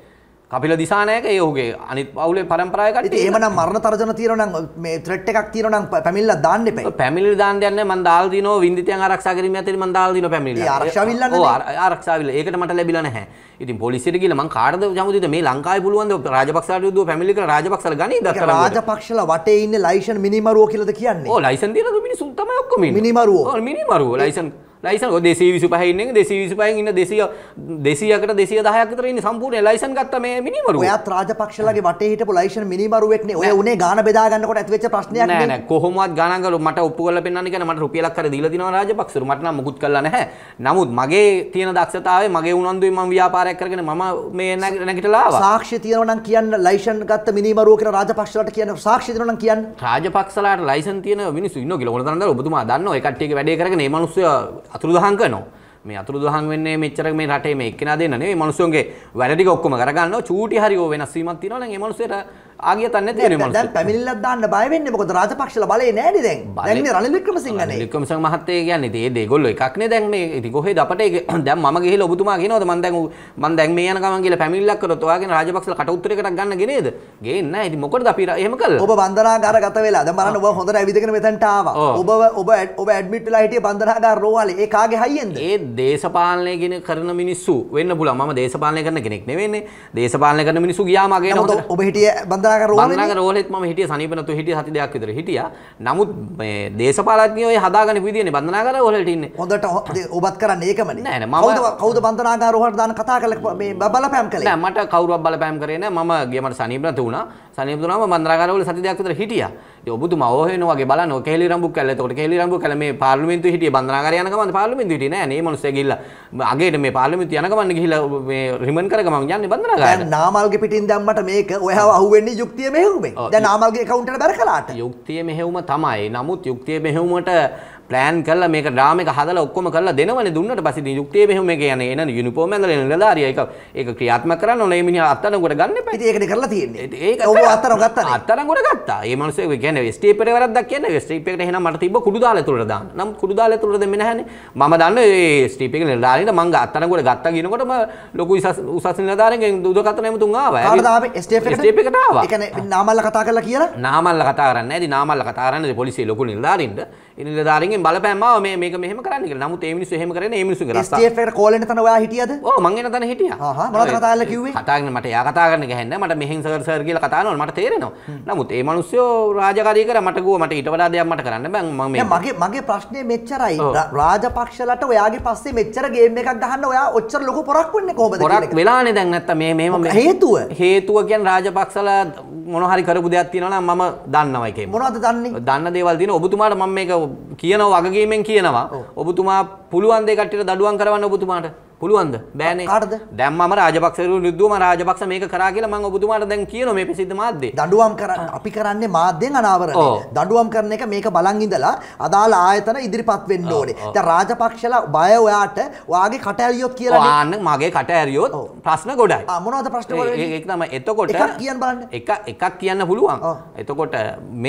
කපිල දිසානයක ඒහුගේ අනිත් පවුලේ පරම්පරායකට ඒමන මරණ තරජන තියරන මේ ත්‍රට් එකක් තියරන පැමිල්ල දාන්න එප පැමිලි දාන්නයන්න මන් දාල්දින විදිතය ආරක්ෂකරීම ඇති මන් දාල්දින පැමිල ආරක්ෂවිල්ල ආරක්ෂාවල ඒකට මට ලැබිල නැහැ ඉතින් පොලිසිට කියල මං කාඩ ජමුතිත මේ ලංකායි පුළුවන්ද රාජපක්ෂට දුව පැමිලික රාජපක්ෂල ගනි රාජපක්ෂල වටේ ඉන්න ලයිෂන් මිනිමරුව කියලද කියන්නේ ලයිසන් දින මිනිසුන්තම ඔක්කම මිනිමරුව මිනිමරුව ලයිසන් ලයිසන් දෙසේ විසු පහන්න දෙසේ විසු පහන් ඉන්න දෙසිය දෙසියකට දෙසිය දහයකතර ඉන්න සම්පූර්ණ ලයිසන් ගත්ත මේ මිනිමරු ඔයත් රාජපක්ෂලගේ මට හිටපු ලයිසන් මිනිමරුවෙක්නේ ඔය උනේ ගාන බෙදා ගන්නකොට ඇතිවෙච්ච ප්‍රශ්නයක් නෑ නෑ කොහොමවත් ගාන ගලු මට ඔප්පු කරලා පෙන්නන්න කියන මට රුපියලක් කර දීලා දිනවා රාජපක්ෂරු මට නම් මුකුත් කළා නැහැ නමුත් මගේ තියෙන දක්ෂතාවය මගේ උනන්දුවෙන් මම ව්‍යාපාරයක් කරගෙන මම මේ නැගිටලා ආවා සාක්ෂි තියෙනවා නම් කියන්න ලයිසන් ගත්ත මිනිමරුව කියලා රාජපක්ෂලට කියන්න සාක්ෂි දෙනවා නම් කියන්න රාජපක්ෂලාට ලයිසන් තියෙන මිනිස්සු ඉන්නවා කියලා ඕන තරම් දාලා ඔබතුමා දන්නවා ඒ කට්ටියගේ වැඩේ කරගෙන මේ මිනිස්සු アトルドハンクへの මේ අතුරු දහන් වෙන්නේ මෙච්චර මේ රටේ මේ එක්කෙනා දෙන්න නෙවෙයි මිනිස්සුන්ගේ වැඩ ටික ඔක්කොම කරගන්නවා චූටි හරි ඕ වෙනස් වීමක් තියෙනවා නම් ඒ මිනිස්සුන්ට ආගිය තන්නේ නැති වෙනවා මිනිස්සු. දැන් පැමිණිල්ලක් දාන්න බය වෙන්නේ මොකද රාජපක්ෂල බලේ නෑනේ දැන්. දැන් ඉන්නේ රනිල් වික්‍රමසිංහනේ. රනිල් වික්‍රමසිංහ මහත්තයා කියන්නේ ඉතින් ඒ දෙගොල්ලෝ එකක්නේ දැන් මේ ඉතින් කොහෙද අපට දැන් මම ගිහිල්ලා ඔබතුමා කියනවාද මම දැන් මම දැන් මේ යන ගමන් කියලා පැමිණිල්ලක් කරොත් ඔයාගෙන රාජපක්ෂල කට උත්තරයකට ගන්න ගිනේද? ගේන්නේ නෑ. ඉතින් මොකටද අපි එහෙම කළා? ඔබ බන්ධනාගාර ගත වෙලා දැන් බලන්න ඔබ හොඳට ඇවිදගෙන මෙතෙන්ට ආවා. ඔබ ඔබ ඔබ ඇඩ්මිට් වෙලා හිටිය බන්ධනාගාර රෝහලේ ඒ කාගේ හයියෙන්ද? ඒ දේශපාලනය ගෙන කරන මිනිස්සු වෙන්න පුල ම දේශපාලය කරන කෙනෙක් නෙවෙන්නේ දේශපාලය කරන මිනිසු ගියාමගේ ඔබ හිටිය බඳර රෝලෙත් ම හිටිය සනිපනතු හිටිය හති දෙයක් විතර හිටිය නමුත් දේශපාලනය හදාගන විදින බඳනාගර හොලට ඉන්න හොඳට ඔබත් කරන්න ඒකම ම කවද බන්ධනාගරහට දාන කතා කල බල පැම් කල මට කවරුව බල පැම් කරන ම ගේමට සනිපනතු වුණ සනිපතුනම බන්දරගරවල සති දෙයක් විතර හිටිය ඔබතු මවහනගේ බල නොකෙලි රම්බු කල්ලතකොට කෙලි රම්බු කලම පාර්ලිමින්තු හිටිය බඳනාගරයනකම පාර්ලිමින්තු හිටිය නෑ මිනිස්සේ ගිහිල්ලා අගේට මේ පාර්ලිමේන්තු යනකමන්න ගිහිල්ලා මේ රිමන් කරගමන් යන්නේ බන්ධනාගාරයට. දැන් නාමල්ගේ පිටින් දැම්මට මේක ඔයාව අහුවෙන්නේ යුක්තිය මෙහෙයුමෙන්. දැන් නාමල්ගේ account එකට බැර කළාට. යුක්තිය මෙහෙයුම තමයි. නමුත් යුක්තිය මෙහෙයුමට ප්ලෑන් කරලා මේක ඩ්‍රාම එක හදලා ඔක්කොම කරලා දෙනවනේ දුන්නට පස්සේ නියුක්තිය මෙහෙම මේක යන්නේ එන යුනිෆෝම් ඇඳලා එන නිලධාරිය ඒක ඒක ක්‍රියාත්මක කරන්න ඕනේ මිනිහා අත්අඩංගුවට ගන්න එපා. ඉතින් ඒකනේ කරලා තියෙන්නේ. ඒක ඔව් අත්අඩංගුව ගත්තානේ. අත්අඩංගුවට ගත්තා. මේ මිනිස්සු ඒ කියන්නේ ස්ටේප් එකේ වැරද්දක් කියන්නේ ඒ ස්ටේප් එකට එහෙනම් මට තිබ්බ කුඩු දාලා තුරට දාන්න. නම් කුඩු දාලා තුරට දෙන්නේ නැහනේ. මම දන්න ඒ ස්ටේප් එකේ නිලධාරියට මම අත්අඩංගුවට ගත්තා කියනකොටම ලොකු උසස් උසස් නිලධාරියගෙන් දුදකතන එමුතුන් ආවා. කාටද ආවේ ස්ටේප් එකට? ස්ටේප් එකට ආවා. ඒ කියන්නේ නාමල්ලා කතා කරලා කියලා? නාමල්ලා කතා කරන්නේ නැහැදී නාමල්ලා කතා කරන්නේ පොලිසිය ලොකු නිලධාරින්ට. නිලධාරින්ගෙන් බලපෑම්මාව මේ මේක මෙහෙම කරන්න කියලා. නමුත් ඒ මිනිස්සු එහෙම කරේ නෑ. ඒ මිනිස්සුගේ රස්සා. STF එකට කෝල් එන තැන ඔයා හිටියද? ඔව් මං එන තැන හිටියා. ආහා මොනවද කතා කරලා කිව්වේ? කතා කරන මට එයා කතා කරන්න ගහන්නේ නෑ. මට මෙහෙන් සර් සර් කියලා කතා කරනවා. මට තේරෙනවා. නමුත් ඒ මිනිස්සු රාජකාරී කරා මට ගෝ මට ඊට වඩා දෙයක් මට කරන්න බෑ. මම මේ මගේ මගේ ප්‍රශ්නේ මෙච්චරයි. රාජපක්ෂලට ඔයාගේ පස්සේ මෙච්චර ගේම් එකක් ගහන්න ඔයා ඔච්චර ලොකු පොරක් වෙන්නේ කොහොමද කියලා. පොරක් වෙලානේ දැන් නැත්තම් මේ මේම හේතුව. හේතුව කියන්නේ රාජපක්ෂල මොන හරි කරපු දෙයක් තියෙනවා නම් මම දන්නවා එකේ. මොනවද දන්නේ? දන්න දේවල් දින ඔබතුමාට මම මේක කියන වගකීමෙන් කියනවා ඔබතුමා පුළුවන් දෙකට්ට දඩුවන් කරවන්න ඔබතුමාට පුළුවන්ද බෑනේ කාටද දැන් මම රාජපක්ෂ විරුද්ධවම රාජපක්ෂ මේක කරා කියලා මම ඔබතුමාට දැන් කියනවා මේ ප්‍රසිද්ධ මාධ්‍යේ දඬුවම් කර අපි කරන්නේ මාධ්‍යෙන් අනාවරණය දඬුවම් කරන එක මේක බලන් ඉඳලා අදාළ ආයතන ඉදිරිපත් වෙන්න ඕනේ දැන් රාජපක්ෂලා බය ඔයාට ඔයාගේ කට ඇරියොත් කියලා ආන්න මගේ කට ඇරියොත් ප්‍රශ්න ගොඩයි ආ මොනවද ප්‍රශ්න වල ඒක තමයි එතකොට එකක් කියන්න බලන්න එක එකක් කියන්න පුළුවන් එතකොට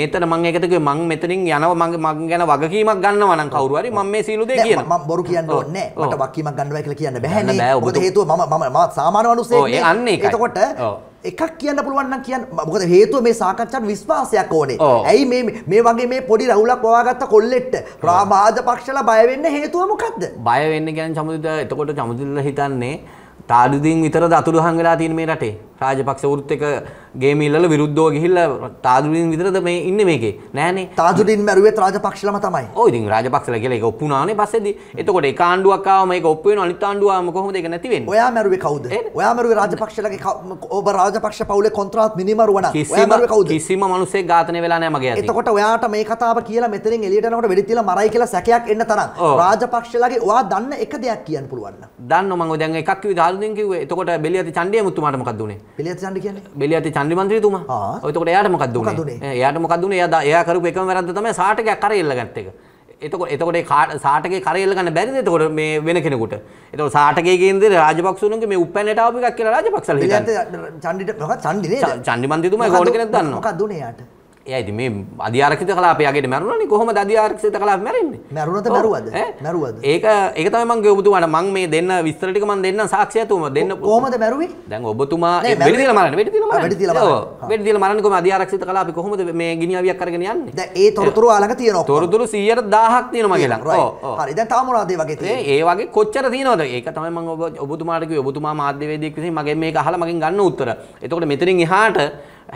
මේතන මම ඒකට කිව්වේ මම මෙතනින් යනවා මම මං ගැන වගකීමක් ගන්නවා නම් කවුරු හරි මම මේ සීලු දෙය කියනවා මම බොරු කියන්න ඕනේ නැහැ මට වගකීමක් ගන්නවා කියලා කියන්න යන්න බැහැ ඔබට හේතුව ම ම මත් සාමානවනුසේ අන්න එතකොට එකක් කියන්න පුළුවන් කියන්න මොකද හේතුව මේ සාකච්ඡාට විශ්වාසයක් ඕනේ. ඇයි මේ මේ වගේ මේ පොඩි රවුලක් වවාගත්ත කොල්ලෙක්ට රාමාජ පක්ෂලා බය වෙන්න හේතුව මොකද්ද? බය වෙන්න කියන්නේ චමුදිත එතකොට චමුදිත හිතන්නේ තාදුදීන් විතර දතුරුහන් වෙලා තියෙන මේ රටේ රාජපක්ෂ වෘත් එක ගේම ඉල්ලල විරුද්ධව ගිහිල්ලා තාදුදීන් විතරද මේ ඉන්නේ මේකේ නෑනේ තාදුදීන් මැරුවෙත් රාජපක්ෂලම තමයි ඔව් ඉතින් රාජපක්ෂලා කියලා ඒක ඔප්පු වුණානේ පස්සේදී එතකොට එක ආණ්ඩුවක් ආව මේක ඔප්පු වෙනවා අනිත් ආණ්ඩුවාම කොහොමද ඒක නැති වෙන්නේ ඔයා මැරුවේ කවුද ඔයා මැරුවේ රාජපක්ෂලගේ ඔබ රාජපක්ෂ පවුලේ කොන්ත්‍රාත් මිනිමරුවන ඔයා මැරුවේ කවුද කිසිම මිනිහෙක් ඝාතනය වෙලා නෑ මගේ අතින් එතකොට ඔයාට මේ කතාව කියලා මෙතනින් එළියට එනකොට වෙඩි තියලා මරයි කියලා සැකයක් එන්න තරම් රාජපක්ෂලගේ ඔයා දන්න එක දෙයක් කියන්න පුළුවන් නම් දන්නව මම දැන් එකක් කිව්වේ සම්බන්ධයෙන් කිව්වේ එතකොට බෙලියති චණ්ඩිය මුතුමාට මොකක්ද උනේ බෙලියති චණ්ඩි කියන්නේ බෙලියති චණ්ඩි මන්ත්‍රීතුමා ඔව් එතකොට එයාට මොකක්ද උනේ එයාට මොකක්ද උනේ එයා එයා කරපු එකම වැරද්ද තමයි සාටකයක් අර එල්ල ගත්ත එක එතකොට එතකොට සාටකේ කරේල්ල ගන්න බැරිද එතකොට මේ වෙන කෙනෙකුට? එතකොට සාටකේ කියන්නේ රාජපක්ෂුණුගේ මේ උපැන්නට ආපු එකක් කියලා රාජපක්ෂල හිතන්නේ. චණ්ඩිට මොකක් චණ්ඩි නේද? චණ්ඩි මන්දිතුමයි කෝණ කෙනෙක් දන්නවා. මොකක්ද උනේ යාට? එයා ඉතින් මේ අධ්‍යාරක්ෂිත කලාපයගෙට මැරුණානේ කොහොමද අධ්‍යාරක්ෂිත කලාප මැරෙන්නේ මැරුණද මැරුවද මැරුවද ඒක ඒක තමයි මම ගිය ඔබතුමාට මම මේ දෙන්න විස්තර ටික මම දෙන්නම් සාක්ෂියතුම දෙන්න කොහොමද මැරුවේ දැන් ඔබතුමා වෙඩි තියලා මරන්නේ වෙඩි තියලා මරන්නේ වෙඩි තියලා මරන්නේ වෙඩි තියලා මරන්නේ කොහොමද අධ්‍යාරක්ෂිත කලාපේ කොහොමද මේ ගිනිඅවියක් අරගෙන යන්නේ දැන් ඒ තොරතුරු ආලඟ තියෙනවා තොරතුරු 100ක් තියෙනවා මගේ ළඟ ඔව් හරි දැන් තාම මොනවද ඒ වගේ තියෙන්නේ ඒ වගේ කොච්චර තියෙනවද ඒක තමයි මම ඔබ ඔබතුමාට කිව්වේ ඔබතුමා මාධ්‍යවේදියෙක් විසින් මගෙන් මේක අහලා මගෙන් ගන්න උත්තර එතකොට මෙතනින් එහාට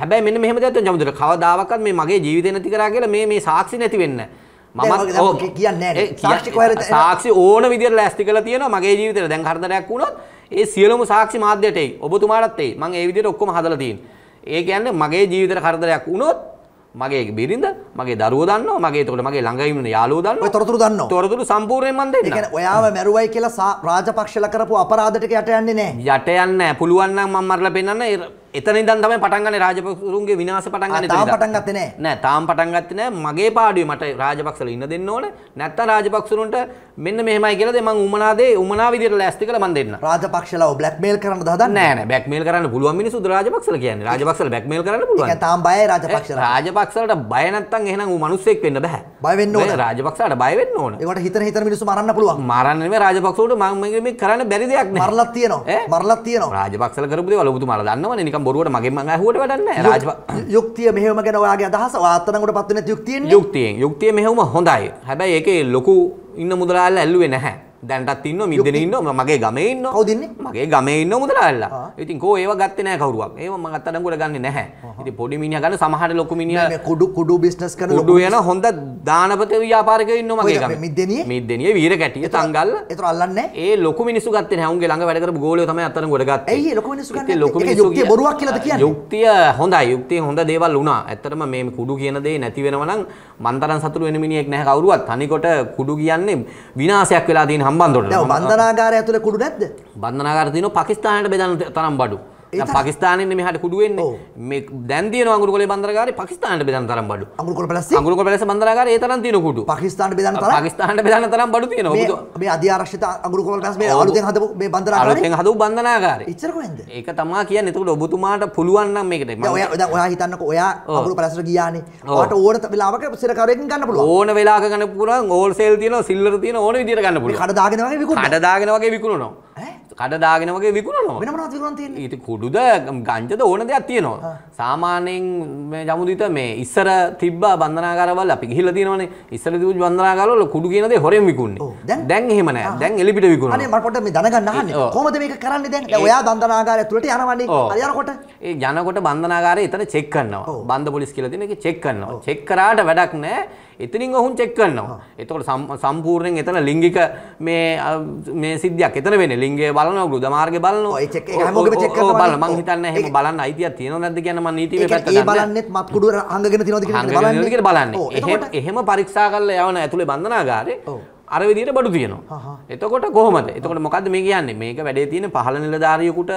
හැබැයි මෙන්න මෙහෙම දෙයක් ජමුදුර කවදාවත් මේ මගේ ජීවිතේ නැති කරා කියලා මේ මේ සාක්ෂි නැති වෙන්න මම ඔව් කියන්නේ නැහැ සාක්ෂි ඕන විදියට ලෑස්ති කරලා තියෙනවා මගේ ජීවිතේට දැන් හර්ධනයක් වුණොත් ඒ සියලුම සාක්ෂි මාධ්‍යයට එයි ඔබතුමාටත් එයි මම ඒ විදියට ඔක්කොම හදලා තියෙන්නේ ඒ කියන්නේ මගේ ජීවිතේට හර්ධනයක් වුණොත් මගේ බිරිඳ මගේ දරුවෝ දන්නවා මගේ එතකොට මගේ ළඟ ඉන්න යාළුවෝ දන්නවා ඔය තොරතුරු දන්නවා තොරතුරු සම්පූර්ණයෙන්ම මන් දෙන්නම් ඒ කියන්නේ ඔයාව මැරුවයි කියලා රාජපක්ෂලා කරපු අපරාධ ටික යට යන්නේ නැහැ යට යන්නේ නැහැ පුළුවන් නම් මම මරලා පෙන්නන්න එතන ඉදන් තමයි පටන් ගන්න රාජපක්ෂරුන්ගේ විනාශ පටන් ගන්න තාම පටන් ගත්තේ නෑ නෑ තාම පටන් ගත්තේ නෑ මගේ පාඩුවේ මට රාජපක්ෂල ඉන්න දෙන්න ඕන නැත්නම් රාජපක්ෂරුන්ට මෙන්න මෙහෙමයි කියලාද මං උමනා දේ උමනා විදියට ලෑස්ති කරලා මං දෙන්න රාජපක්ෂලව බ්ලැක්මේල් කරන්න හදන්නේ නෑ නෑ බ්ලැක්මේල් කරන්න පුළුවන් මිනිස්සුද රාජපක්ෂල කියන්නේ රාජපක්ෂල බ්ලැක්මේල් කරන්න පුළුවන් ඒක තාම බයයි රාජපක්ෂල රාජපක්ෂලට බය නැත්නම් එහෙනම් ඌ මිනිස්සෙක් වෙන්න බෑ බය වෙන්න ඕන රාජපක්ෂලට බය වෙන්න ඕන ඒකට හිතන හිතන මිනිස්සු මරන්න පුළුවන් මරන්න නෙමෙයි රාජපක්ෂලට මම මේ කරන්න බැරි දෙයක් නෑ මරලක් තියෙනවා මරලක් තියෙනවා රාජපක්ෂල කරපු දේවල් ඔබතුමාලා දන්නවනේ නිකම් මම බොරුවට මගෙන් මං ඇහුවට වැඩක් නැහැ. රාජපක්ෂ යුක්තිය මෙහෙම ගැන ඔයාගේ අදහස වාතනකට පත් වෙන යුක්තියන්නේ. යුක්තියෙන්. යුක්තිය මෙහෙම හොඳයි. හැබැයි ඒකේ ලොකු ඉන්න මුදලාල්ලා ඇල්ලුවේ නැහැ. දැනටත් ඉන්න මිදෙන ඉන්න මගේ ගමේ ඉන්න කවුදින්නේ මගේ ගමේ ඉන්න මුදලාල්ලා. ඉතින් කෝ ඒව ගත්තේ නැහැ කවුරුවක්. ඒව මම අත්අඩංගුවට ගන්නෙ නැහැ. ඉතින් පොඩි මිනිහා ගන්න සමහර ලොකු මිනිහා කුඩු කුඩු බිස්නස් කරන කුඩු යන හොඳ දානපති ව්‍යාපාරිකයෝ ඉන්න මගේ ගමේ. මිදෙනියේ මිදෙනියේ වීර කැටිය තංගල්. ඒතර අල්ලන්නේ ඒ ලොකු මිනිස්සු ගත්තේ නැහැ. උන්ගේ ළඟ වැඩ කරපු ගෝලියෝ තමයි අත්අඩංගුවට ගත්තේ. ඇයි ඒ ලොකු මිනිස්සු ගන්නේ? ලොකු මිනිස්සු යුක්තිය බොරුවක් කියලාද කියන්නේ? යුක්තිය හොඳයි. යුක්තිය හොඳ දේවල් වුණා. ඇත්තටම මේ කුඩු කියන දේ නැති වෙනවා නම් මන්තරන් සතුරු වෙන මිනිහෙක් නැහැ කවුරුවත්. තනිකොට කුඩු කියන්නේ විනාශයක් වෙලා තියෙන සම්බන්ධට බන්ධනාගාර ඇතුළ කුඩු නැද්ද බන්ධනාගාර තින පකිස්ානයට බෙදන්න තරම් බඩු පකිස්ානන මෙහට කුඩුවෙන් දැන්දිය අගුල බන්දරගර පකිස්ානට බෙදන් තරම් බඩු අගුල පලස අගුල පලස බඳරගර තර තින කුට පකිස්ාන බෙදන පකිස්ාන බෙදන තරම් බඩු තියන මේ අධ්‍යරශ්ත අගුල කොලටස් අලු හද බන්දර හද බන්ධනාගාර ඉචර ඒක තමා කිය නතුට ඔබතුමාට පුළුවන්නම් මේකට ඔයා හිතන්නක ඔයා අගුල පලස ගියාන ට ඕන වෙලාක සිරකරෙන් ගන්න පුල ඕන වෙලාගන්න පුර ඕල් සෙල් තියන සිල්ලර තියන ඕන විදිර ගන්න පුල හටදාගෙනගේ විකුණ හටදාගෙනගේ විකුණනවා කඩදාගෙන වගේ විකුණනවා වෙන මොනවද විකුණන් තියෙන්නේ ඊට කුඩුද ගංජද ඕන දෙයක් තියෙනවා සාමාන්‍යයෙන් මේ ජමුදිත මේ ඉස්සර තිබ්බ බන්ධනාගාරවල අපි ගිහිල්ලා තියෙනවනේ ඉස්සර තිබුණු බන්ධනාගාරවල කුඩු කියන දේ හොරෙන් විකුණන්නේ දැන් එහෙම නෑ දැන් එලිපිට විකුණනවා අනේ මට පොඩ්ඩක් මේ දැනගන්න අහන්නේ කොහොමද මේක කරන්නේ දැන් ඔයා බන්ධනාගාරය ඇතුළට යනවනේ හරි යනකොට ඒ යනකොට බන්ධනාගාරය එතන චෙක් කරනවා බන්ධ පොලිස් කියලා තියෙන එක චෙක් කරනවා චෙක් කරාට වැඩක් නෑ එතනින් ඔහුන් චෙක් කරනවා. එතකොට සම්පූර්ණයෙන් එතන ලිංගික මේ මේ සිද්ධියක් එතන වෙන්නේ. ලිංගය බලනවා, ගෘද මාර්ගය බලනවා. ඔය චෙක් එක හැමෝගෙම චෙක් කරනවා. බලන්න මං හිතන්නේ එහෙම බලන්න අයිතියක් තියෙනව නැද්ද කියන මං නීතිමය පැත්ත දන්නේ. ඒ බලන්නෙත් මත් කුඩුව අංගගෙන තියෙනවද කියලා බලන්නේ. අංගගෙන තියෙනවද කියලා බලන්නේ. එහෙම පරීක්ෂා කරලා යවන ඇතුලේ බන්ධනාගාරේ අර විදිහට බඩු තියෙනවා. එතකොට කොහොමද? එතකොට මොකද්ද මේ කියන්නේ? මේක වැඩේ තියෙන පහළ නිලධාරියෙකුට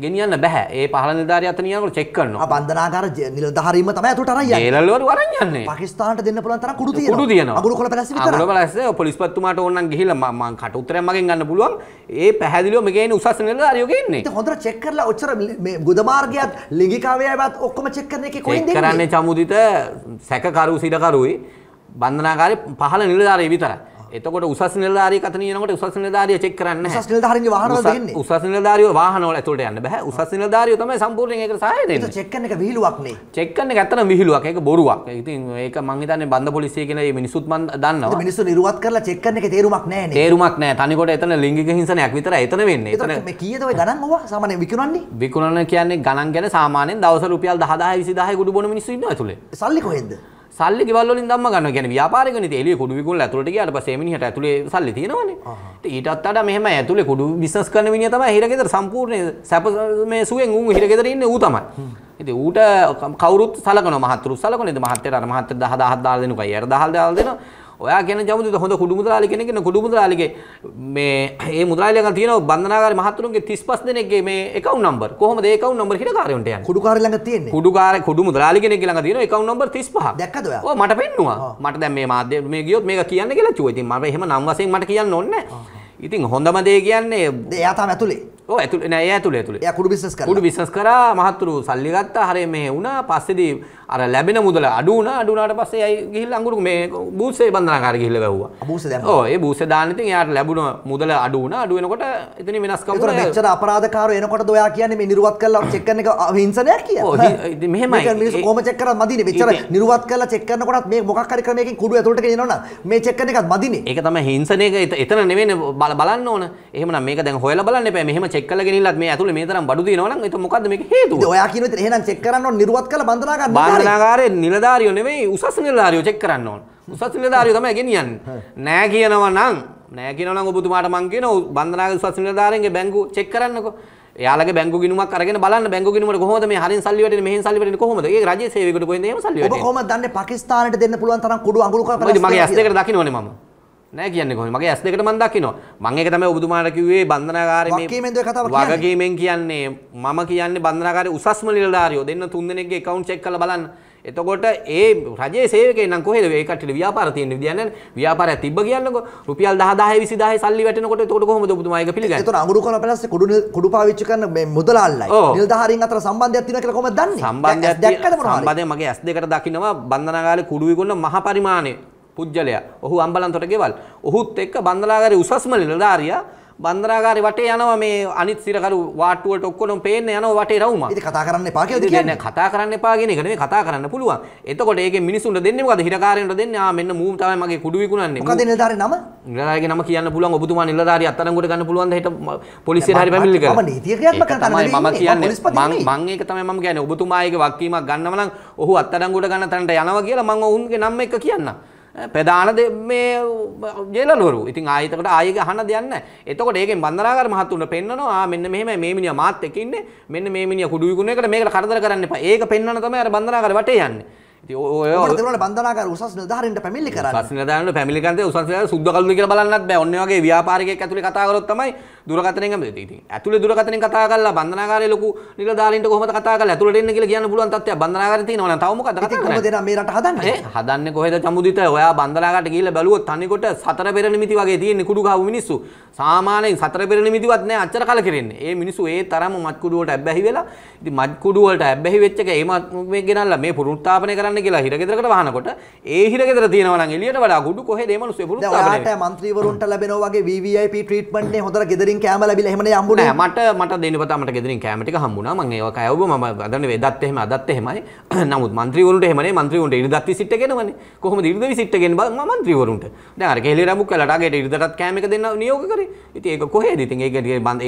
ගෙනියන්න බෑ. ඒ පහළ නිලධාරිය අතන යනකොට චෙක් කරනවා. ආ බන්ධනාගාර නිලධාරීම තමයි අතට අරන් යන්නේ. ජේලවලු අරන් යන්නේ. පාකිස්තානට දෙන්න පුළුවන් තරම් කුඩු තියෙනවා. කුඩු තියෙනවා. අගුරු කොළ පැලැස්ස විතරයි. අගුරු පැලැස්ස පොලිස්පතිතුමාට ඕනනම් ගිහිල්ලා මම මං කට උත්තරයක් මගෙන් ගන්න පුළුවන්. ඒ පැහැදිලිව මේකේ ඉන්නේ උසස් නිලධාරියෝ ඉන්නේ. ඉතින් හොඳට චෙක් කරලා ඔච්චර මේ ගුදමාර්ගයත් ලිංගිකාවයවත් ඔක්කොම චෙක් කරන එකේ කොහෙන්ද එන්නේ? චෙක් කරන්නේ චමුදිත සැකකරු සිරකරුයි බන්ධනාගාරේ පහළ නිලධාරිය විතරයි. එතකොට උසස් නිලධාරිය කතන යනකොට උසස් නිලධාරිය චෙක් කරන්නේ නැහැ. උසස් නිලධාරියගේ වාහනවල දෙන්නේ. උසස් නිලධාරිය වාහනවල ඇතුළට යන්න බෑ. උසස් නිලධාරිය තමයි සම්පූර්ණයෙන් ඒකට සහාය දෙන්නේ. ඒක චෙක් කරන එක විහිළුවක් නේ. චෙක් කරන එක ඇත්තටම විහිළුවක්. ඒක බොරුවක්. ඉතින් ඒක මං හිතන්නේ බන්ද පොලිසිය කියන මේ මිනිස්සුත් මං දන්නවා. මිනිස්සු නිරුවත් කරලා චෙක් කරන එකේ තේරුමක් නැහැ නේ. තේරුමක් නැහැ. තනිකොට එතන ලිංගික හිංසනයක් විතරයි එතන වෙන්නේ. එතන මේ කීයද ওই ගණන් ඕවා සාමාන්‍යයෙන් විකුණන්නේ? විකුණන කියන්නේ ගණන් ගැන සාමාන්‍යයෙන් දවස් රුපියල් 10000 20000 ගුඩු බොන මිනිස්සු ඉන්නවා ඇතුලේ. සල්ලි කොහෙන්ද? සල්ලි ගෙවල් වලින් ධම්ම ගන්නවා කියන්නේ ව්‍යාපාරික නීති එළිය කුඩු විකුණලා ඇතුළට ගියාට පස්සේ මිනිහට ඇතුළේ සල්ලි තියෙනවනේ. ඊටත් වඩා මෙහෙම ඇතුළේ කුඩු බිස්නස් කරන මිනිහ තමයි හිරගෙදර සම්පූර්ණ සැප මේ සුවෙන් උන් හිරගෙදර ඉන්නේ ඌ තමයි. ඉතින් ඌට කවුරුත් සලකනවා මහත්තුරු සලකනවා නේද මහත්තයට අර මහත්තයට 10000 දාලා දෙනු කයි අර 10000 දාලා දෙනවා. ඔයා කියන ජමුදු හොඳ කුඩු මුදලාලි කෙනෙක් නේ කුඩු මුදලාලිගේ මේ ඒ මුදලාලියන් තියෙන බන්ධනාගාරේ මහතුරුන්ගේ 35 දෙනෙක්ගේ මේ account number කොහොමද ඒ account number හිටකාරයන්ට යන්නේ කුඩු කාර්ය ළඟ තියෙන්නේ කුඩු කාර්ය කුඩු මුදලාලි කෙනෙක් ළඟ තියෙන account number 35ක් දැක්කද ඔයා ඔව් මට පෙන්නුවා මට දැන් මේ මාධ්‍ය මේ ගියොත් මේක කියන්න කියලා චුව ඉතින් මම එහෙම නම් වශයෙන් මට කියන්න ඕනේ නැහැ ඉතින් හොඳම දේ කියන්නේ එයා තමයි ඇතුලේ ඇතු නෑ ඇතුළ ඇතුළ කුඩු බිස් කුඩු බිස් කර මහත්තුරු සල්ලිගත්ත හර මේ වුණා පස්සෙදී අර ලැබෙන මුදල අඩුන අඩුනාට පස්සේ ඇයි ගිහිල් අඟුරු මේ බූසේ බන්ධනාකාර ගිහිල්ල වැැව්වා බූස ඕ ඒ බූස දානතින් යාට ලැබුණ මුදල අඩුන අඩුවනකොට එතන වෙනස්කම චර අපරාධකාර එනකොට දොයා කියන්නේ මේ නිර්වත් කරලා චෙක් කරන එක අහිංසනයක් කිය මෙහෙමයි මිනිස්සු කොහොම චෙක් කරලා මදිනේ මෙච්චර නිර්වත් කරලා චෙක් කරනකොටත් මේ මොකක් හරි ක්‍රමයකින් කුඩු ඇතුළට ගෙනියනවා නම් මේ චෙක් කරන එකත් මදිනේ ඒක තමයි හිංසන එක එතන නෙවෙයි බල බලන්න ඕන එහෙමනම් මේක දැන් හොයලා බලන්න එපා මෙහෙම චෙක් කරලා ගෙනිල්ලත් මේ ඇතුලේ මේ තරම් බඩු දිනනවා නම් ඒක මොකද්ද මේක හේතුව? ඔයා කියන විදිහට එහෙනම් චෙක් කරන්න ඕන නිර්වත් කරලා බන්ධනාගාර බන්ධනාගාරේ නිලධාරියෝ නෙමෙයි උසස් නිලධාරියෝ චෙක් කරන්න ඕන. උසස් නිලධාරියෝ තමයි ගෙනියන්නේ. නෑ කියනවා නම් නෑ කියනවා නම් ඔබතුමාට මං කියනවා බන්ධනාගාර උසස් නිලධාරියන්ගේ බැංකු චෙක් කරන්නකෝ. එයාලගේ බැංකු ගිණුමක් අරගෙන බලන්න බැංකු ගිණුමට කොහොමද මේ හරින් සල්ලි වැටෙන්නේ මෙහෙන් සල්ලි වැටෙන්නේ කොහොමද? ඒක රජයේ සේවයකට කොහෙන්ද එහෙම සල්ලි වැටෙන්නේ? ඔබ කොහොමද දන්නේ පාකිස්තානයට දෙන්න පුළුවන් තරම් කුඩු අඟුරු කරලා මගේ ඇස් දෙකට දකින්නෝනේ මම. නෑ කියන්නේ කොහොමද මගේ ඇස් දෙකට මම දකිනවා මම ඒක තමයි ඔබතුමාට කිව්වේ බන්ධනාගාරයේ මේ වගකීමෙන්ද කතාව කියන්නේ වගකීමෙන් කියන්නේ මම කියන්නේ බන්ධනාගාරයේ උසස්ම නිලධාරියෝ දෙන්න තුන් දෙනෙක්ගේ account check කරලා බලන්න එතකොට ඒ රජයේ සේවකයන් නම් කොහෙද ඒ කට්ටියට ව්‍යාපාර තියෙන විදිය නැහැ ව්‍යාපාරයක් තිබ්බ කියන්නකො රුපියල් 10000 20000 සල්ලි වැටෙනකොට එතකොට කොහොමද ඔබතුමා ඒක පිළිගන්නේ එතකොට අඟුරු කරන පැලස්සේ කුඩු කුඩු පාවිච්චි කරන මේ මුදලාල්ලයි නිලධාරීන් අතර සම්බන්ධයක් තියෙනවා කියලා කොහොමද දන්නේ සම්බන්ධයක් දැක්කද මොනවද සම්බන්ධය මගේ S2කට දකින්නවා බන්ධනාගාරයේ කුඩු විගුණ මහ පරිමාණය පුජ්‍යලයා. ඔහු අම්බලන්තොට ගෙවල්. ඔහුත් එක්ක බන්දනාගාරේ උසස්ම නිලධාරියා බන්දනාගාරේ වටේ යනවා මේ අනිත් සිරකරු වාට්ටුවට ඔක්කොම පේන්න යනවා වටේ රවුමක්. ඉතින් කතා කරන්න එපා කියලා කියන්නේ. කතා කරන්න එපා කියන එක නෙමෙයි කතා කරන්න පුළුවන්. එතකොට ඒකේ මිනිසුන්ට දෙන්නේ මොකද? හිරකාරයන්ට දෙන්නේ ආ මෙන්න මූම් තමයි මගේ කුඩු විකුණන්නේ. මොකද නිලධාරියේ නම? නිලධාරියගේ නම කියන්න පුළුවන්. ඔබතුමා නිලධාරිය අත්අඩංගුවට ගන්න පුළුවන් ද හිට පොලිසියට හරි පැමිණිලි කරලා. මම නීතිය ක්‍රියාත්මක කරන්න තමයි මම කියන්නේ. මම මම ඒක තමයි මම කියන්නේ. ඔබතුමා ඒකේ වක්කීමක් ගන්නම නම් ඔහු අත්අඩංගුවට ගන්න තැනට යනවා කියලා මම ඔවුන්ගේ නම් එක කියන්නම්. ප්‍රධාන මේ ජේලවරු ඉතින් ආයතකට ආයෙක අහන්න දෙයක් නැහැ. එතකොට ඒකෙන් බන්දනාගාර මහතුන්ට පෙන්නනවා ආ මෙන්න මෙහෙම මේ මිනිහා මාත් එක්ක ඉන්නේ. මෙන්න මේ මිනිහා කුඩු විකුණන එකට මේකට කරදර කරන්න එපා. ඒක පෙන්වන්න තමයි අර බන්දනාගාර වටේ යන්නේ. බඳනාක උසස් නිධාරට පැමිලි කර නිධාන පැමිලිකන්ද උසස සුද්ද කල්ු කියල බලන්නත් බෑ ඔන්නගේ ව්‍යාපාරක ඇතුළි කතාකරොත් තමයි දුරකතනක ඇතුළ දුරකතන කතා කල බඳනාකාර ලොකු නිධාරට කොම කතා ඇතුළට එන්න කියලා කියන්න පුළුවන් තත්ය බඳනාකාර තියෙනවා තවම කතා මේරට හදන්න හදන්න කොහෙද චමුදිත ඔයා බඳනාකට ගිහිල්ලා බැලුවොත් තනිකොට සතර පෙර නිමිති වගේ තියෙන කුඩු ගහපු මිනිස්සු සාමාන්‍යයෙන් සතර පෙර නිමිතිවත් නැහැ අච්චර කල කෙරෙන්නේ. ඒ මිනිස්සු ඒ තරම මත් කුඩු වලට ඇබ්බැහි වෙලා ඉතින් මත් කුඩු වලට ඇබ්බැහි වෙච්ච එක එහෙම මේ ගෙනල්ලා මේ පුනරුත්ථාපනය කරන්න කරන්න කියලා හිරගෙදරකට වහනකොට ඒ හිරගෙදර තියෙනවා නම් එළියට වඩා ගුඩු කොහෙද මේ මිනිස්සු පුරුත් ආපනේ දැන් මන්ත්‍රීවරුන්ට ලැබෙනා වගේ VVIP ට්‍රීට්මන්ට් නේ හොඳට ගෙදරින් කැම ලැබිලා එහෙමනේ හම්බුනේ නෑ මට මට දෙන්නපතා මට ගෙදරින් කැම ටික හම්බුණා මම ඒක කෑවුව මම අදන්නේ වෙදත් එහෙම අදත් එහෙමයි නමුත් මන්ත්‍රීවරුන්ට එහෙමනේ මන්ත්‍රීවරුන්ට ඉරිදත් විසිට් එක එනවනේ කොහොමද ඉරිද විසිට් එක එන්නේ මම මන්ත්‍රීවරුන්ට දැන් අර කෙහෙලි රඹුක් කළාට අගේට ඉරිදටත් කැම එක දෙන්න නියෝග කරේ ඉතින් ඒක කොහෙද ඉතින් ඒක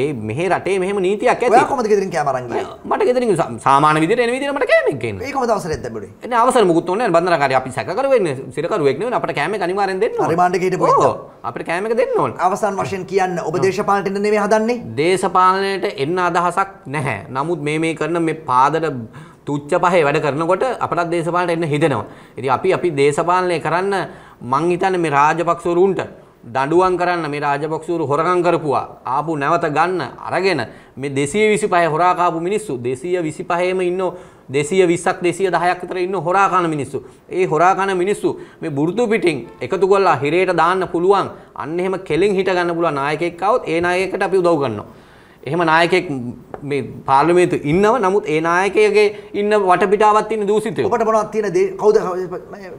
ඒ මෙහෙ රටේ මෙහෙම නීතියක් ඇති ඔයා කොහොමද ගෙදරින් කැම අරන් ගියේ මට ගෙදරින් සාමාන්‍ය විදිහට එන විදිහට මට කැම එක එන්නේ ඒක කොහොමද අවසරයක් ලැබුණේ එන්නේ අවසර අවසර මුකුත් ඕනේ නැහැ බන්ධනකාරී අපි සැකකරු වෙන්නේ සිරකරුවෙක් නෙවෙයි අපිට කෑම එක අනිවාර්යෙන් දෙන්න ඕනේ රිමාන්ඩ් එක හිටපු එක අපිට කෑම එක දෙන්න ඕනේ අවසන් වශයෙන් කියන්න ඔබ දේශපාලනට නෙවෙයි හදන්නේ දේශපාලනයට එන්න අදහසක් නැහැ නමුත් මේ මේ කරන මේ පාදට තුච්ච පහේ වැඩ කරනකොට අපටත් දේශපාලනට එන්න හිතෙනවා. ඉතින් අපි අපි දේශපාලනය කරන්න මං හිතන්නේ මේ රාජපක්ෂවරුන්ට දඬුවම් කරන්න මේ රාජපක්ෂවරු හොරකම් කරපුවා. ආපු නැවත ගන්න අරගෙන මේ 225 හොරා කාපු මිනිස්සු 225ෙම ඉන්නෝ දෙසිය විස්සක් දෙසිය දහයක් විතර ඉන්න හොරාකාන මිනිස්සු. ඒ හොරාකාන මිනිස්සු මේ බුරුදු පිටින් එකතු කරලා හිරේට දාන්න පුළුවන්. අන්න එහෙම කෙලින් හිට ගන්න පුළුවන් නායකයෙක් આવොත් ඒ නායකයෙක්ට අපි උදව් කරනවා. එහෙම නායකයෙක් මේ පාර්ලිමේන්තු ඉන්නව නමුත් ඒ නායකයගේ ඉන්න වටපිටාවත් තියෙන දූෂිතය. ඔබට මොනවද තියෙන දේ කවුද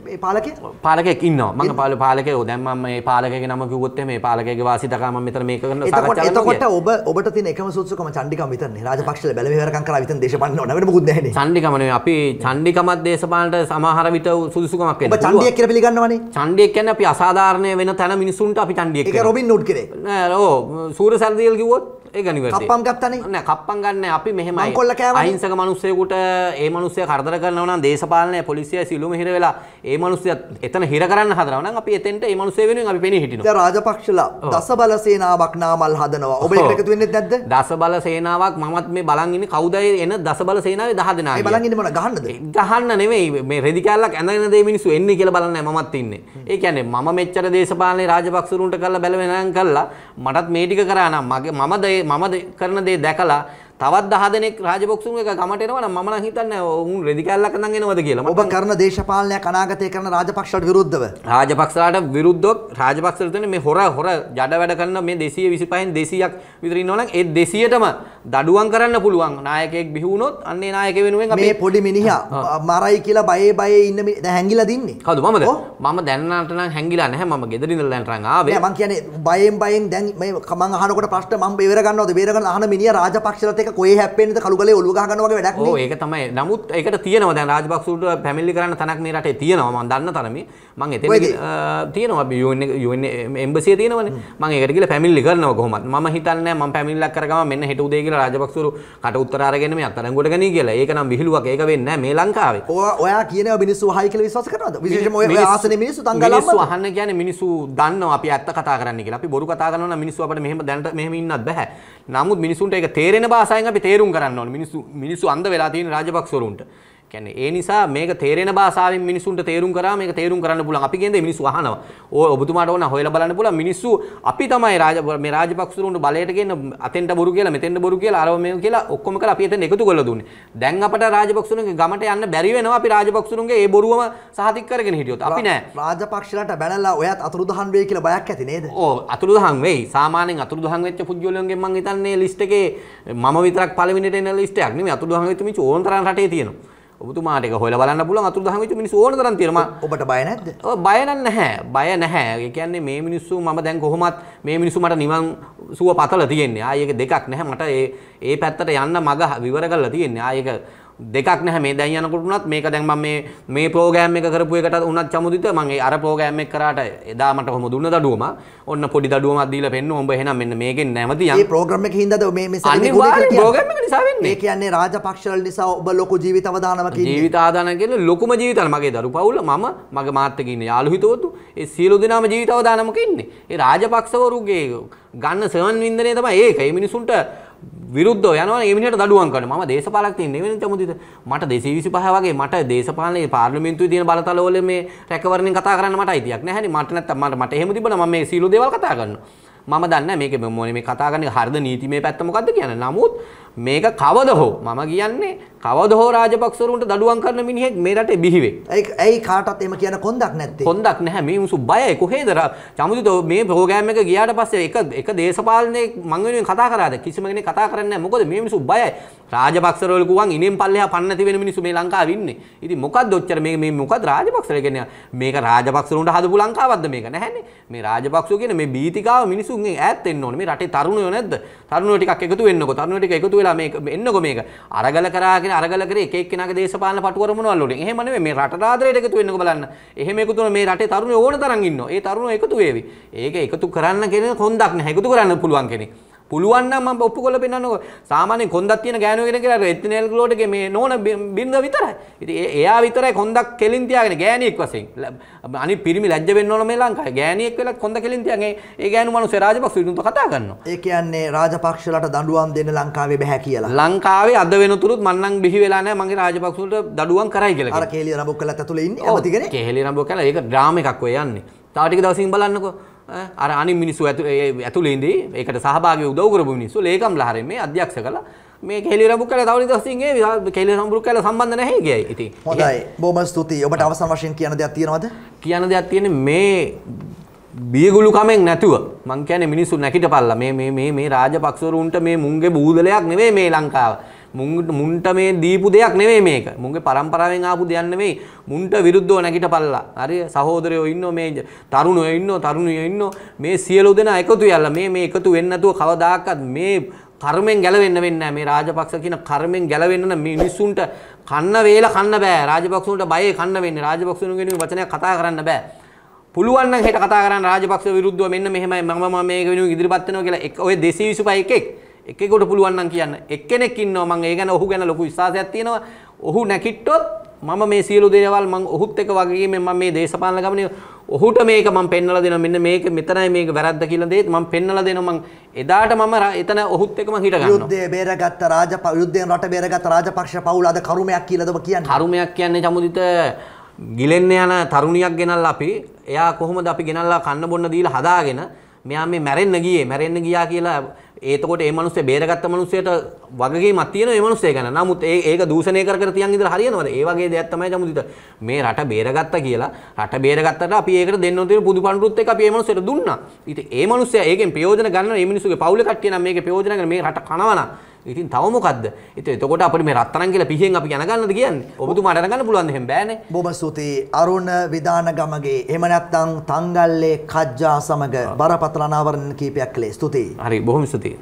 මේ පාලකයා? පාලකයෙක් ඉන්නවා. මම පාල පාලකයෝ දැන් මම මේ පාලකයාගේ නම කිව්වොත් එහේ මේ පාලකයාගේ වාසි දකා මම මෙතන මේක කරන සාකච්ඡාවක්. එතකොට ඔබ ඔබට තියෙන එකම සුසුකම චණ්ඩිකම විතරනේ. රාජපක්ෂල බැලමේවරකම් කරා විතරනේ දේශපාලන ඕන වෙන මොකුත් නැහැ නේ. චණ්ඩිකම නෙවෙයි අපි චණ්ඩිකමත් දේශපාලනට සමහර විට සුසුකමක් වෙනවා. ඔබ චණ්ඩියෙක් කියලා පිළිගන්නවනේ. චණ්ඩියෙක් කියන්නේ අපි අසාධාරණ වෙන තැන මිනිසුන්ට අපි චණ්ඩියෙක්. ඒක රොබින් හුඩ් කරේ. නෑ ඕ සූර්ය සල්දියල් කිව්වොත් ඒ ගනිවරම් ගත්තන න කප්පන් ගන්න අපි මෙහම කොල්ල අහිංසක මනුස්සයකුට ඒ මනුස්සය කරදර කරනවන දේශපාලනය පොලිසිය සිලුම හිර වෙලා ඒ මනුස්සය එතන හිර කරන්න හදරවන අපි එතෙන්ට ඒ මනුස්සේ වෙන අපි පෙන හිටින රාජපක්ෂල දස බල සේනාවක් නාමල් හදනවා ඔබ එකතු වෙන්න දැද දස බල සේනාවක් මත් මේ බලගන්න කවදයි එන දස බල සේනාව දහදන බලගන්නට ගහන්නද ගහන්න නෙවෙයි මේ රෙදිකල්ලක් ඇඳන දේ මිනිසු එන්නේ කියල බලන්න මත් ඉන්නේ ඒ කියන්නේ මම මෙච්චර දේශපාලනය රාජපක්ෂරුන්ට කල්ලා බැලවෙනන් කල්ලා මටත් මේටික කරනම් මගේ මම දේ මම කරන දේ දැකලා තවත් 10 දෙනෙක් රාජපක්ෂුන් එක ගමට එනවා නම් මම නම් හිතන්නේ ඔවුන් රෙදි කැල්ලක් අඳන් එනවද කියලා. ඔබ කරන දේශපාලනයක් අනාගතය කරන රාජපක්ෂට විරුද්ධව. රාජපක්ෂලාට විරුද්ධව රාජපක්ෂලා තුනේ මේ හොර හොර ජඩ වැඩ කරන මේ 225න් 200ක් විතර ඉන්නවා නම් ඒ 200ටම දඩුවම් කරන්න පුළුවන් නායකයෙක් බිහි වුණොත් අන්න ඒ නායකය වෙනුවෙන් අපි මේ පොඩි මිනිහා මරයි කියලා බයේ බයේ ඉන්න මිනිහ හැංගිලා දින්නේ. කවුද මමද? මම දැනනට නම් හැංගිලා නැහැ මම ගෙදරින් ඉඳලා දැන් ආවේ. නෑ මං කියන්නේ බයෙන් බයෙන් දැන් මේ මං අහනකොට ප්‍රශ්න මම බේර ගන්නවද? බේර ගන්න අහන මිනිහා රාජපක්ෂලත් එක කොයි හැප්පෙන්නද කළු ගලේ ඔලුව ගහ ගන්නවා වගේ වැඩක් නේ. ඔව් ඒක තමයි. නමුත් ඒකට තියෙනවා දැන් රාජපක්ෂුට පැමිණිලි කරන්න තැනක් මේ රටේ තියෙනවා මම දන්න තරමේ. මම එතන තියෙනවා අපි UN UN එම්බසිය තියෙනවනේ. මම ඒකට ගිහලා පැමිණිලි කරනවා කොහොමත්. මම හිතන්නේ මම පැමිණිල්ලක් කරගම මෙන්න හෙට උදේ කියලා රාජපක්ෂුරු කට උත්තර අරගෙන මේ අත්අඩංගුවට ගනී කියලා. ඒක නම් විහිළුවක් ඒක වෙන්නේ නැහැ මේ ලංකාවේ. ඔයා කියනවා මිනිස්සු වහයි කියලා විශ්වාස කරනවද? විශේෂයෙන්ම ඔය ආසනේ මිනිස්සු දඟලම්ම. මිනිස්සු අහන්න කියන්නේ මිනිස්සු දන්නවා අපි ඇත්ත කතා කරන්න කියලා. අපි බොරු කතා කරනවා නම් මිනිස්සු අපිට මෙහෙම දැනට මෙහෙම ඉන්නත් බෑ. නමුත් මිනිසුන්ට ඒක තේරෙන භාෂාවෙන් අපි තේරුම් කරන්න ඕනේ. මිනිසු මිනිසු අඳ වෙලා තියෙන රාජපක්ෂවරුන්ට. කියන්නේ ඒ නිසා මේක තේරෙන භාෂාවෙන් මිනිසුන්ට තේරුම් කරා මේක තේරුම් කරන්න පුළුවන්. අපි කියන්නේ මිනිස්සු අහනවා. ඔය ඔබතුමාට ඕන හොයලා බලන්න පුළුවන්. මිනිස්සු අපි තමයි රාජ මේ රාජපක්ෂුරුන්ට බලයට ගෙන අතෙන්ට බොරු කියලා මෙතෙන්ට බොරු කියලා අරව මේව කියලා ඔක්කොම කරලා අපි එතන එකතු කරලා දුන්නේ. දැන් අපට රාජපක්ෂුරුන්ගේ ගමට යන්න බැරි වෙනවා අපි රාජපක්ෂුරුන්ගේ ඒ බොරුවම සහතික කරගෙන හිටියොත්. අපි නෑ. රාජපක්ෂලට බැනලා ඔයත් අතුරුදහන් වෙයි කියලා බයක් ඇති නේද? ඔව් අතුරුදහන් වෙයි. සාමාන්‍යයෙන් අතුරුදහන් වෙච්ච පුජ්‍යලයන්ගෙන් මම හිතන්නේ ලිස්ට් එකේ මම විතරක් පළවෙනිට එන ලිස්ට් එකක් නෙමෙයි අතුරුදහන් වෙච්ච මිනිස්සු ඕන තරම් රටේ තියෙනවා. ඔබතුමාට එක හොයලා බලන්න පුළුවන් අතුරු දහම් වෙච්ච මිනිස්සු ඕන තරම් තියෙනවා ඔබට බය නැද්ද ඔව් බය නැහැ බය නැහැ ඒ කියන්නේ මේ මිනිස්සු මම දැන් කොහොමත් මේ මිනිස්සු මට නිවන් සුව පතලා තියෙන්නේ ආයේ ඒක දෙකක් නැහැ මට ඒ ඒ පැත්තට යන්න මග විවර කරලා තියෙන්නේ ආයේ ඒක දෙකක් නැහැ මේ දැන් යනකොට උනත් මේක දැන් මම මේ මේ ප්‍රෝග්‍රෑම් එක කරපු එකට උනත් චමුදිත මම ඒ අර ප්‍රෝග්‍රෑම් එක කරාට එදා මට කොහොම දුන්න දඩුවම ඔන්න පොඩි දඩුවමක් දීලා පෙන්න උඹ එහෙනම් මෙන්න මේකෙන් නැවතියන් මේ ප්‍රෝග්‍රෑම් එක හින්දාද මේ මේ අනිවාර්ය ප්‍රෝග්‍රෑම් එක නිසා වෙන්නේ මේ කියන්නේ රාජපක්ෂ වල නිසා ඔබ ලොකු ජීවිත අවදානමක් ඉන්නේ ජීවිත ආදාන කියන්නේ ලොකුම ජීවිතන මගේ දරු පවුල මම මගේ මාත් එක්ක ඉන්න යාළු හිතවතු ඒ සියලු දෙනාම ජීවිත අවදානමක ඉන්නේ ඒ රාජපක්ෂවරුගේ ගන්න සර්වන් වින්දනය තමයි ඒක ඒ මිනිසුන්ට විරුද්ධ යන ඒමට දඩුවන් කන ම දේශපාලක් නිවෙන තමුතිද මට දෙසේ විසි පහවගේ මට දේශපාලන පාර්ලිමින්තු තියන බලතලෝල මේ රැකවරණ කතා කරන්න මට අයිතියක් නැහැ මට නැත මට මට හෙම තිබන ම මේ සීලු දෙව කතා කරන්න මම දන්න මේක මොන මේ කතාගන්න හරද නීති මේ පැත්තමකක්ද කියන නමුත් මේක කවද හෝ මම කියන්නේ කවද හෝ රාජපක්ෂවරුන්ට දඩුවම් කරන මිනිහෙක් මේ රටේ බිහිවේ. ඇයි ඇයි කාටවත් එහෙම කියන කොන්දක් නැත්තේ? කොන්දක් නැහැ මේ උසු බයයි කොහෙද චමුදිත මේ ප්‍රෝග්‍රෑම් එක ගියාට පස්සේ එක එක දේශපාලනේ මං වෙනුවෙන් කතා කරාද කිසිම කෙනෙක් කතා කරන්නේ නැහැ. මොකද මේ මිනිස්සු බයයි. රාජපක්ෂවරුල් ගුවන් ඉනෙන් පල්ලෙහා පන්න නැති වෙන මිනිස්සු මේ ලංකාවේ ඉන්නේ. ඉතින් මොකද්ද ඔච්චර මේ මේ මොකද්ද රාජපක්ෂර කියන්නේ මේක රාජපක්ෂරුන්ට හදපු ලංකාවක්ද මේක නැහැනේ. මේ රාජපක්ෂෝ කියන්නේ මේ බීතිකාව මිනිසුන්ගෙන් ඈත් වෙන්න ඕනේ. මේ රටේ තරුණයෝ නැද්ද? තරුණයෝ ටිකක් එකතු වෙන්නකෝ. තරුණයෝ ටික එකතු කියලා මේක එන්නකො මේක අරගල කරාගෙන අරගල කරේ එක එක්කෙනාගේ දේශපාලන පටු කරමුණවල් වලින් එහෙම නෙමෙයි මේ රටට ආදරයට එකතු වෙන්නකො බලන්න එහෙම එකතු වෙන මේ රටේ තරුණයෝ ඕන තරම් ඉන්නවා ඒ තරුණයෝ එකතු වේවි ඒක එකතු කරන්න කෙනෙක් හොන්දක් නැහැ එකතු කරන්න පුළුවන් කෙනෙක් පුළුවන් නම් මම ඔප්පු කරලා පෙන්නන්නකො. සාමාන්‍යයෙන් කොන්දක් තියෙන ගෑනෝ කෙනෙක් කියලා එතිනෙල් ග්ලෝටගේ මේ නෝන බින්ද විතරයි. ඉතින් එයා විතරයි කොන්දක් කෙලින් තියාගෙන ගෑණියෙක් වශයෙන්. අනිත් පිරිමි ලැජ්ජ වෙන්න ඕන මේ ලංකාවේ. ගෑණියෙක් වෙලා කොන්ද කෙලින් තියාගෙන ඒ ගෑනු මිනිස්සේ රාජපක්ෂ විරුද්ධව කතා කරනවා. ඒ කියන්නේ රාජපක්ෂලට දඬුවම් දෙන්න ලංකාවේ බෑ කියලා. ලංකාවේ අද වෙනතුරුත් මන්නම් බිහි වෙලා නැහැ මගේ රාජපක්ෂ වලට දඬුවම් කරයි කියලා. අර කේලිය රඹුක් කළත් ඇතුලේ ඉන්නේ. ඔව් කේලිය රඹුක් කළා ඒක ඩ්‍රාම එකක් ඔය යන්නේ. තාටික දවසින් බලන්නකෝ අර අනි මිනිස්සු ඇතුළේදී ඒකට සහභාගී උදව් කරපු මිනිස්සු ලේකම් ලහරෙන් මේ අධ්‍යක්ෂ කළා මේ කෙලිරඹු කළා තවලි දවසින් ඒ කෙලිරඹු කළා සම්බන්ධ නැහැ ගියයි ඉතින් හොඳයි බොහොම ස්තුතියි ඔබට අවසන් වශයෙන් කියන දෙයක් තියෙනවද කියන දෙයක් තියෙන්නේ මේ බියගුළු කමෙන් නැතුව මං කියන්නේ මිනිස්සු නැකිට පල්ලා මේ මේ මේ මේ රාජපක්ෂවරුන්ට මේ මුංගේ බූදලයක් නෙවෙයි මේ ලංකාව මුන්ට මේ දීපු දෙයක් නෙවේ මේක මුන්ගේ පරම්පරාවෙන් ආපු දෙයන්නවෙයි මුන්ට විරුද්ධෝ නැගිට පල්ලා හරි සහෝදරයෝ ඉන්න මේ තරුණය ඉන්න තරුණය ඉන්න මේ සියලු දෙෙන එකතු යල්ල මේ මේ එකතු වෙන්නතුව කවදාකත් මේ කර්මෙන් ගැලවෙන්න වෙන්න මේ රාජපක්ෂ කියන කර්මෙන් ගැලවෙන්න මිනිස්සුන්ට කන්න වේල කන්න බෑ රාජපක්ෂුන්ට බය කන්න වෙන්නේ රාජපක්ෂුන්ගෙන් වචනයක් කතා කරන්න බෑ පුළුවන් නම් හෙට කතා කරන්න රාජපක්ෂ විරුද්ධව මෙන්න මෙහෙමයි මම මේක වෙනුවෙන් ඉදිරිපත් වෙනවා කියලා ඔය 225 එකෙක් එකෙකුට පුළුවන් නම් කියන්න. එක්කෙනෙක් ඉන්නවා මම ඒ ගැන ඔහු ගැන ලොකු විශ්වාසයක් තියෙනවා. ඔහු නැකිට්ටොත් මම මේ සියලු දේවල් මම ඔහුත් එක්ක වගේ මම මේ දේශපාලන ගමනේ ඔහුට මේක මම පෙන්වලා දෙනවා මෙන්න මේක මෙතනයි මේක වැරද්ද කියලා දේත් මම පෙන්වලා දෙනවා මම එදාට මම එතන ඔහුත් එක්ක මම හිට ගන්නවා යුද්ධය බේරගත්ත රාජ යුද්ධයෙන් රට බේරගත්ත රාජපක්ෂ පවුල අද කරුමයක් කියලාද ඔබ කියන්නේ කරුමයක් කියන්නේ චමුදිත ගිලෙන්න යන තරුණියක් ගෙනල්ලා අපි එයා කොහොමද අපි ගෙනල්ලා කන්න බොන්න දීලා හදාගෙන මෙයා මේ මැරෙන්න ගියේ මැරෙන්න ගියා කියලා ඒතකොට ඒ මනුස්සය බේරගත්ත මනුස්සයට වගකීමක් තියෙන ඒ මනුස්සය ගැන. නමුත් ඒ ඒක දූෂණය කර කර තියන් ඉඳලා හරියනවද? ඒ වගේ දෙයක් තමයි ජමුදිත. මේ රට බේරගත්ත කියලා රට බේරගත්තට අපි ඒකට දෙන්න ඕන තියෙන පුදු පඬුරුත් එක අපි ඒ මනුස්සයට දුන්නා. ඉතින් ඒ මනුස්සයා ඒකෙන් ප්‍රයෝජන ගන්න මේ මිනිස්සුගේ පවුල කට්ටිය නම් මේකේ ප්‍රයෝජන ගන්න මේ රට කනවනම් ඉතින් තව මොකද්ද? ඉතින් එතකොට අපිට මේ රත්තරන් කියලා පිහින් අපි යනගන්නද කියන්නේ? ඔබතුමාට අරගන්න පුළුවන් එහෙම බෑනේ. බොහොම ස්තුතියි අරුණ විදානගමගේ එහෙම නැත්නම් තංගල්ලේ කජ්ජා සමග බරපතල අනාවරණ කීපයක් කළේ. ස්තුතියි. හරි බොහොම ස්තුතියි.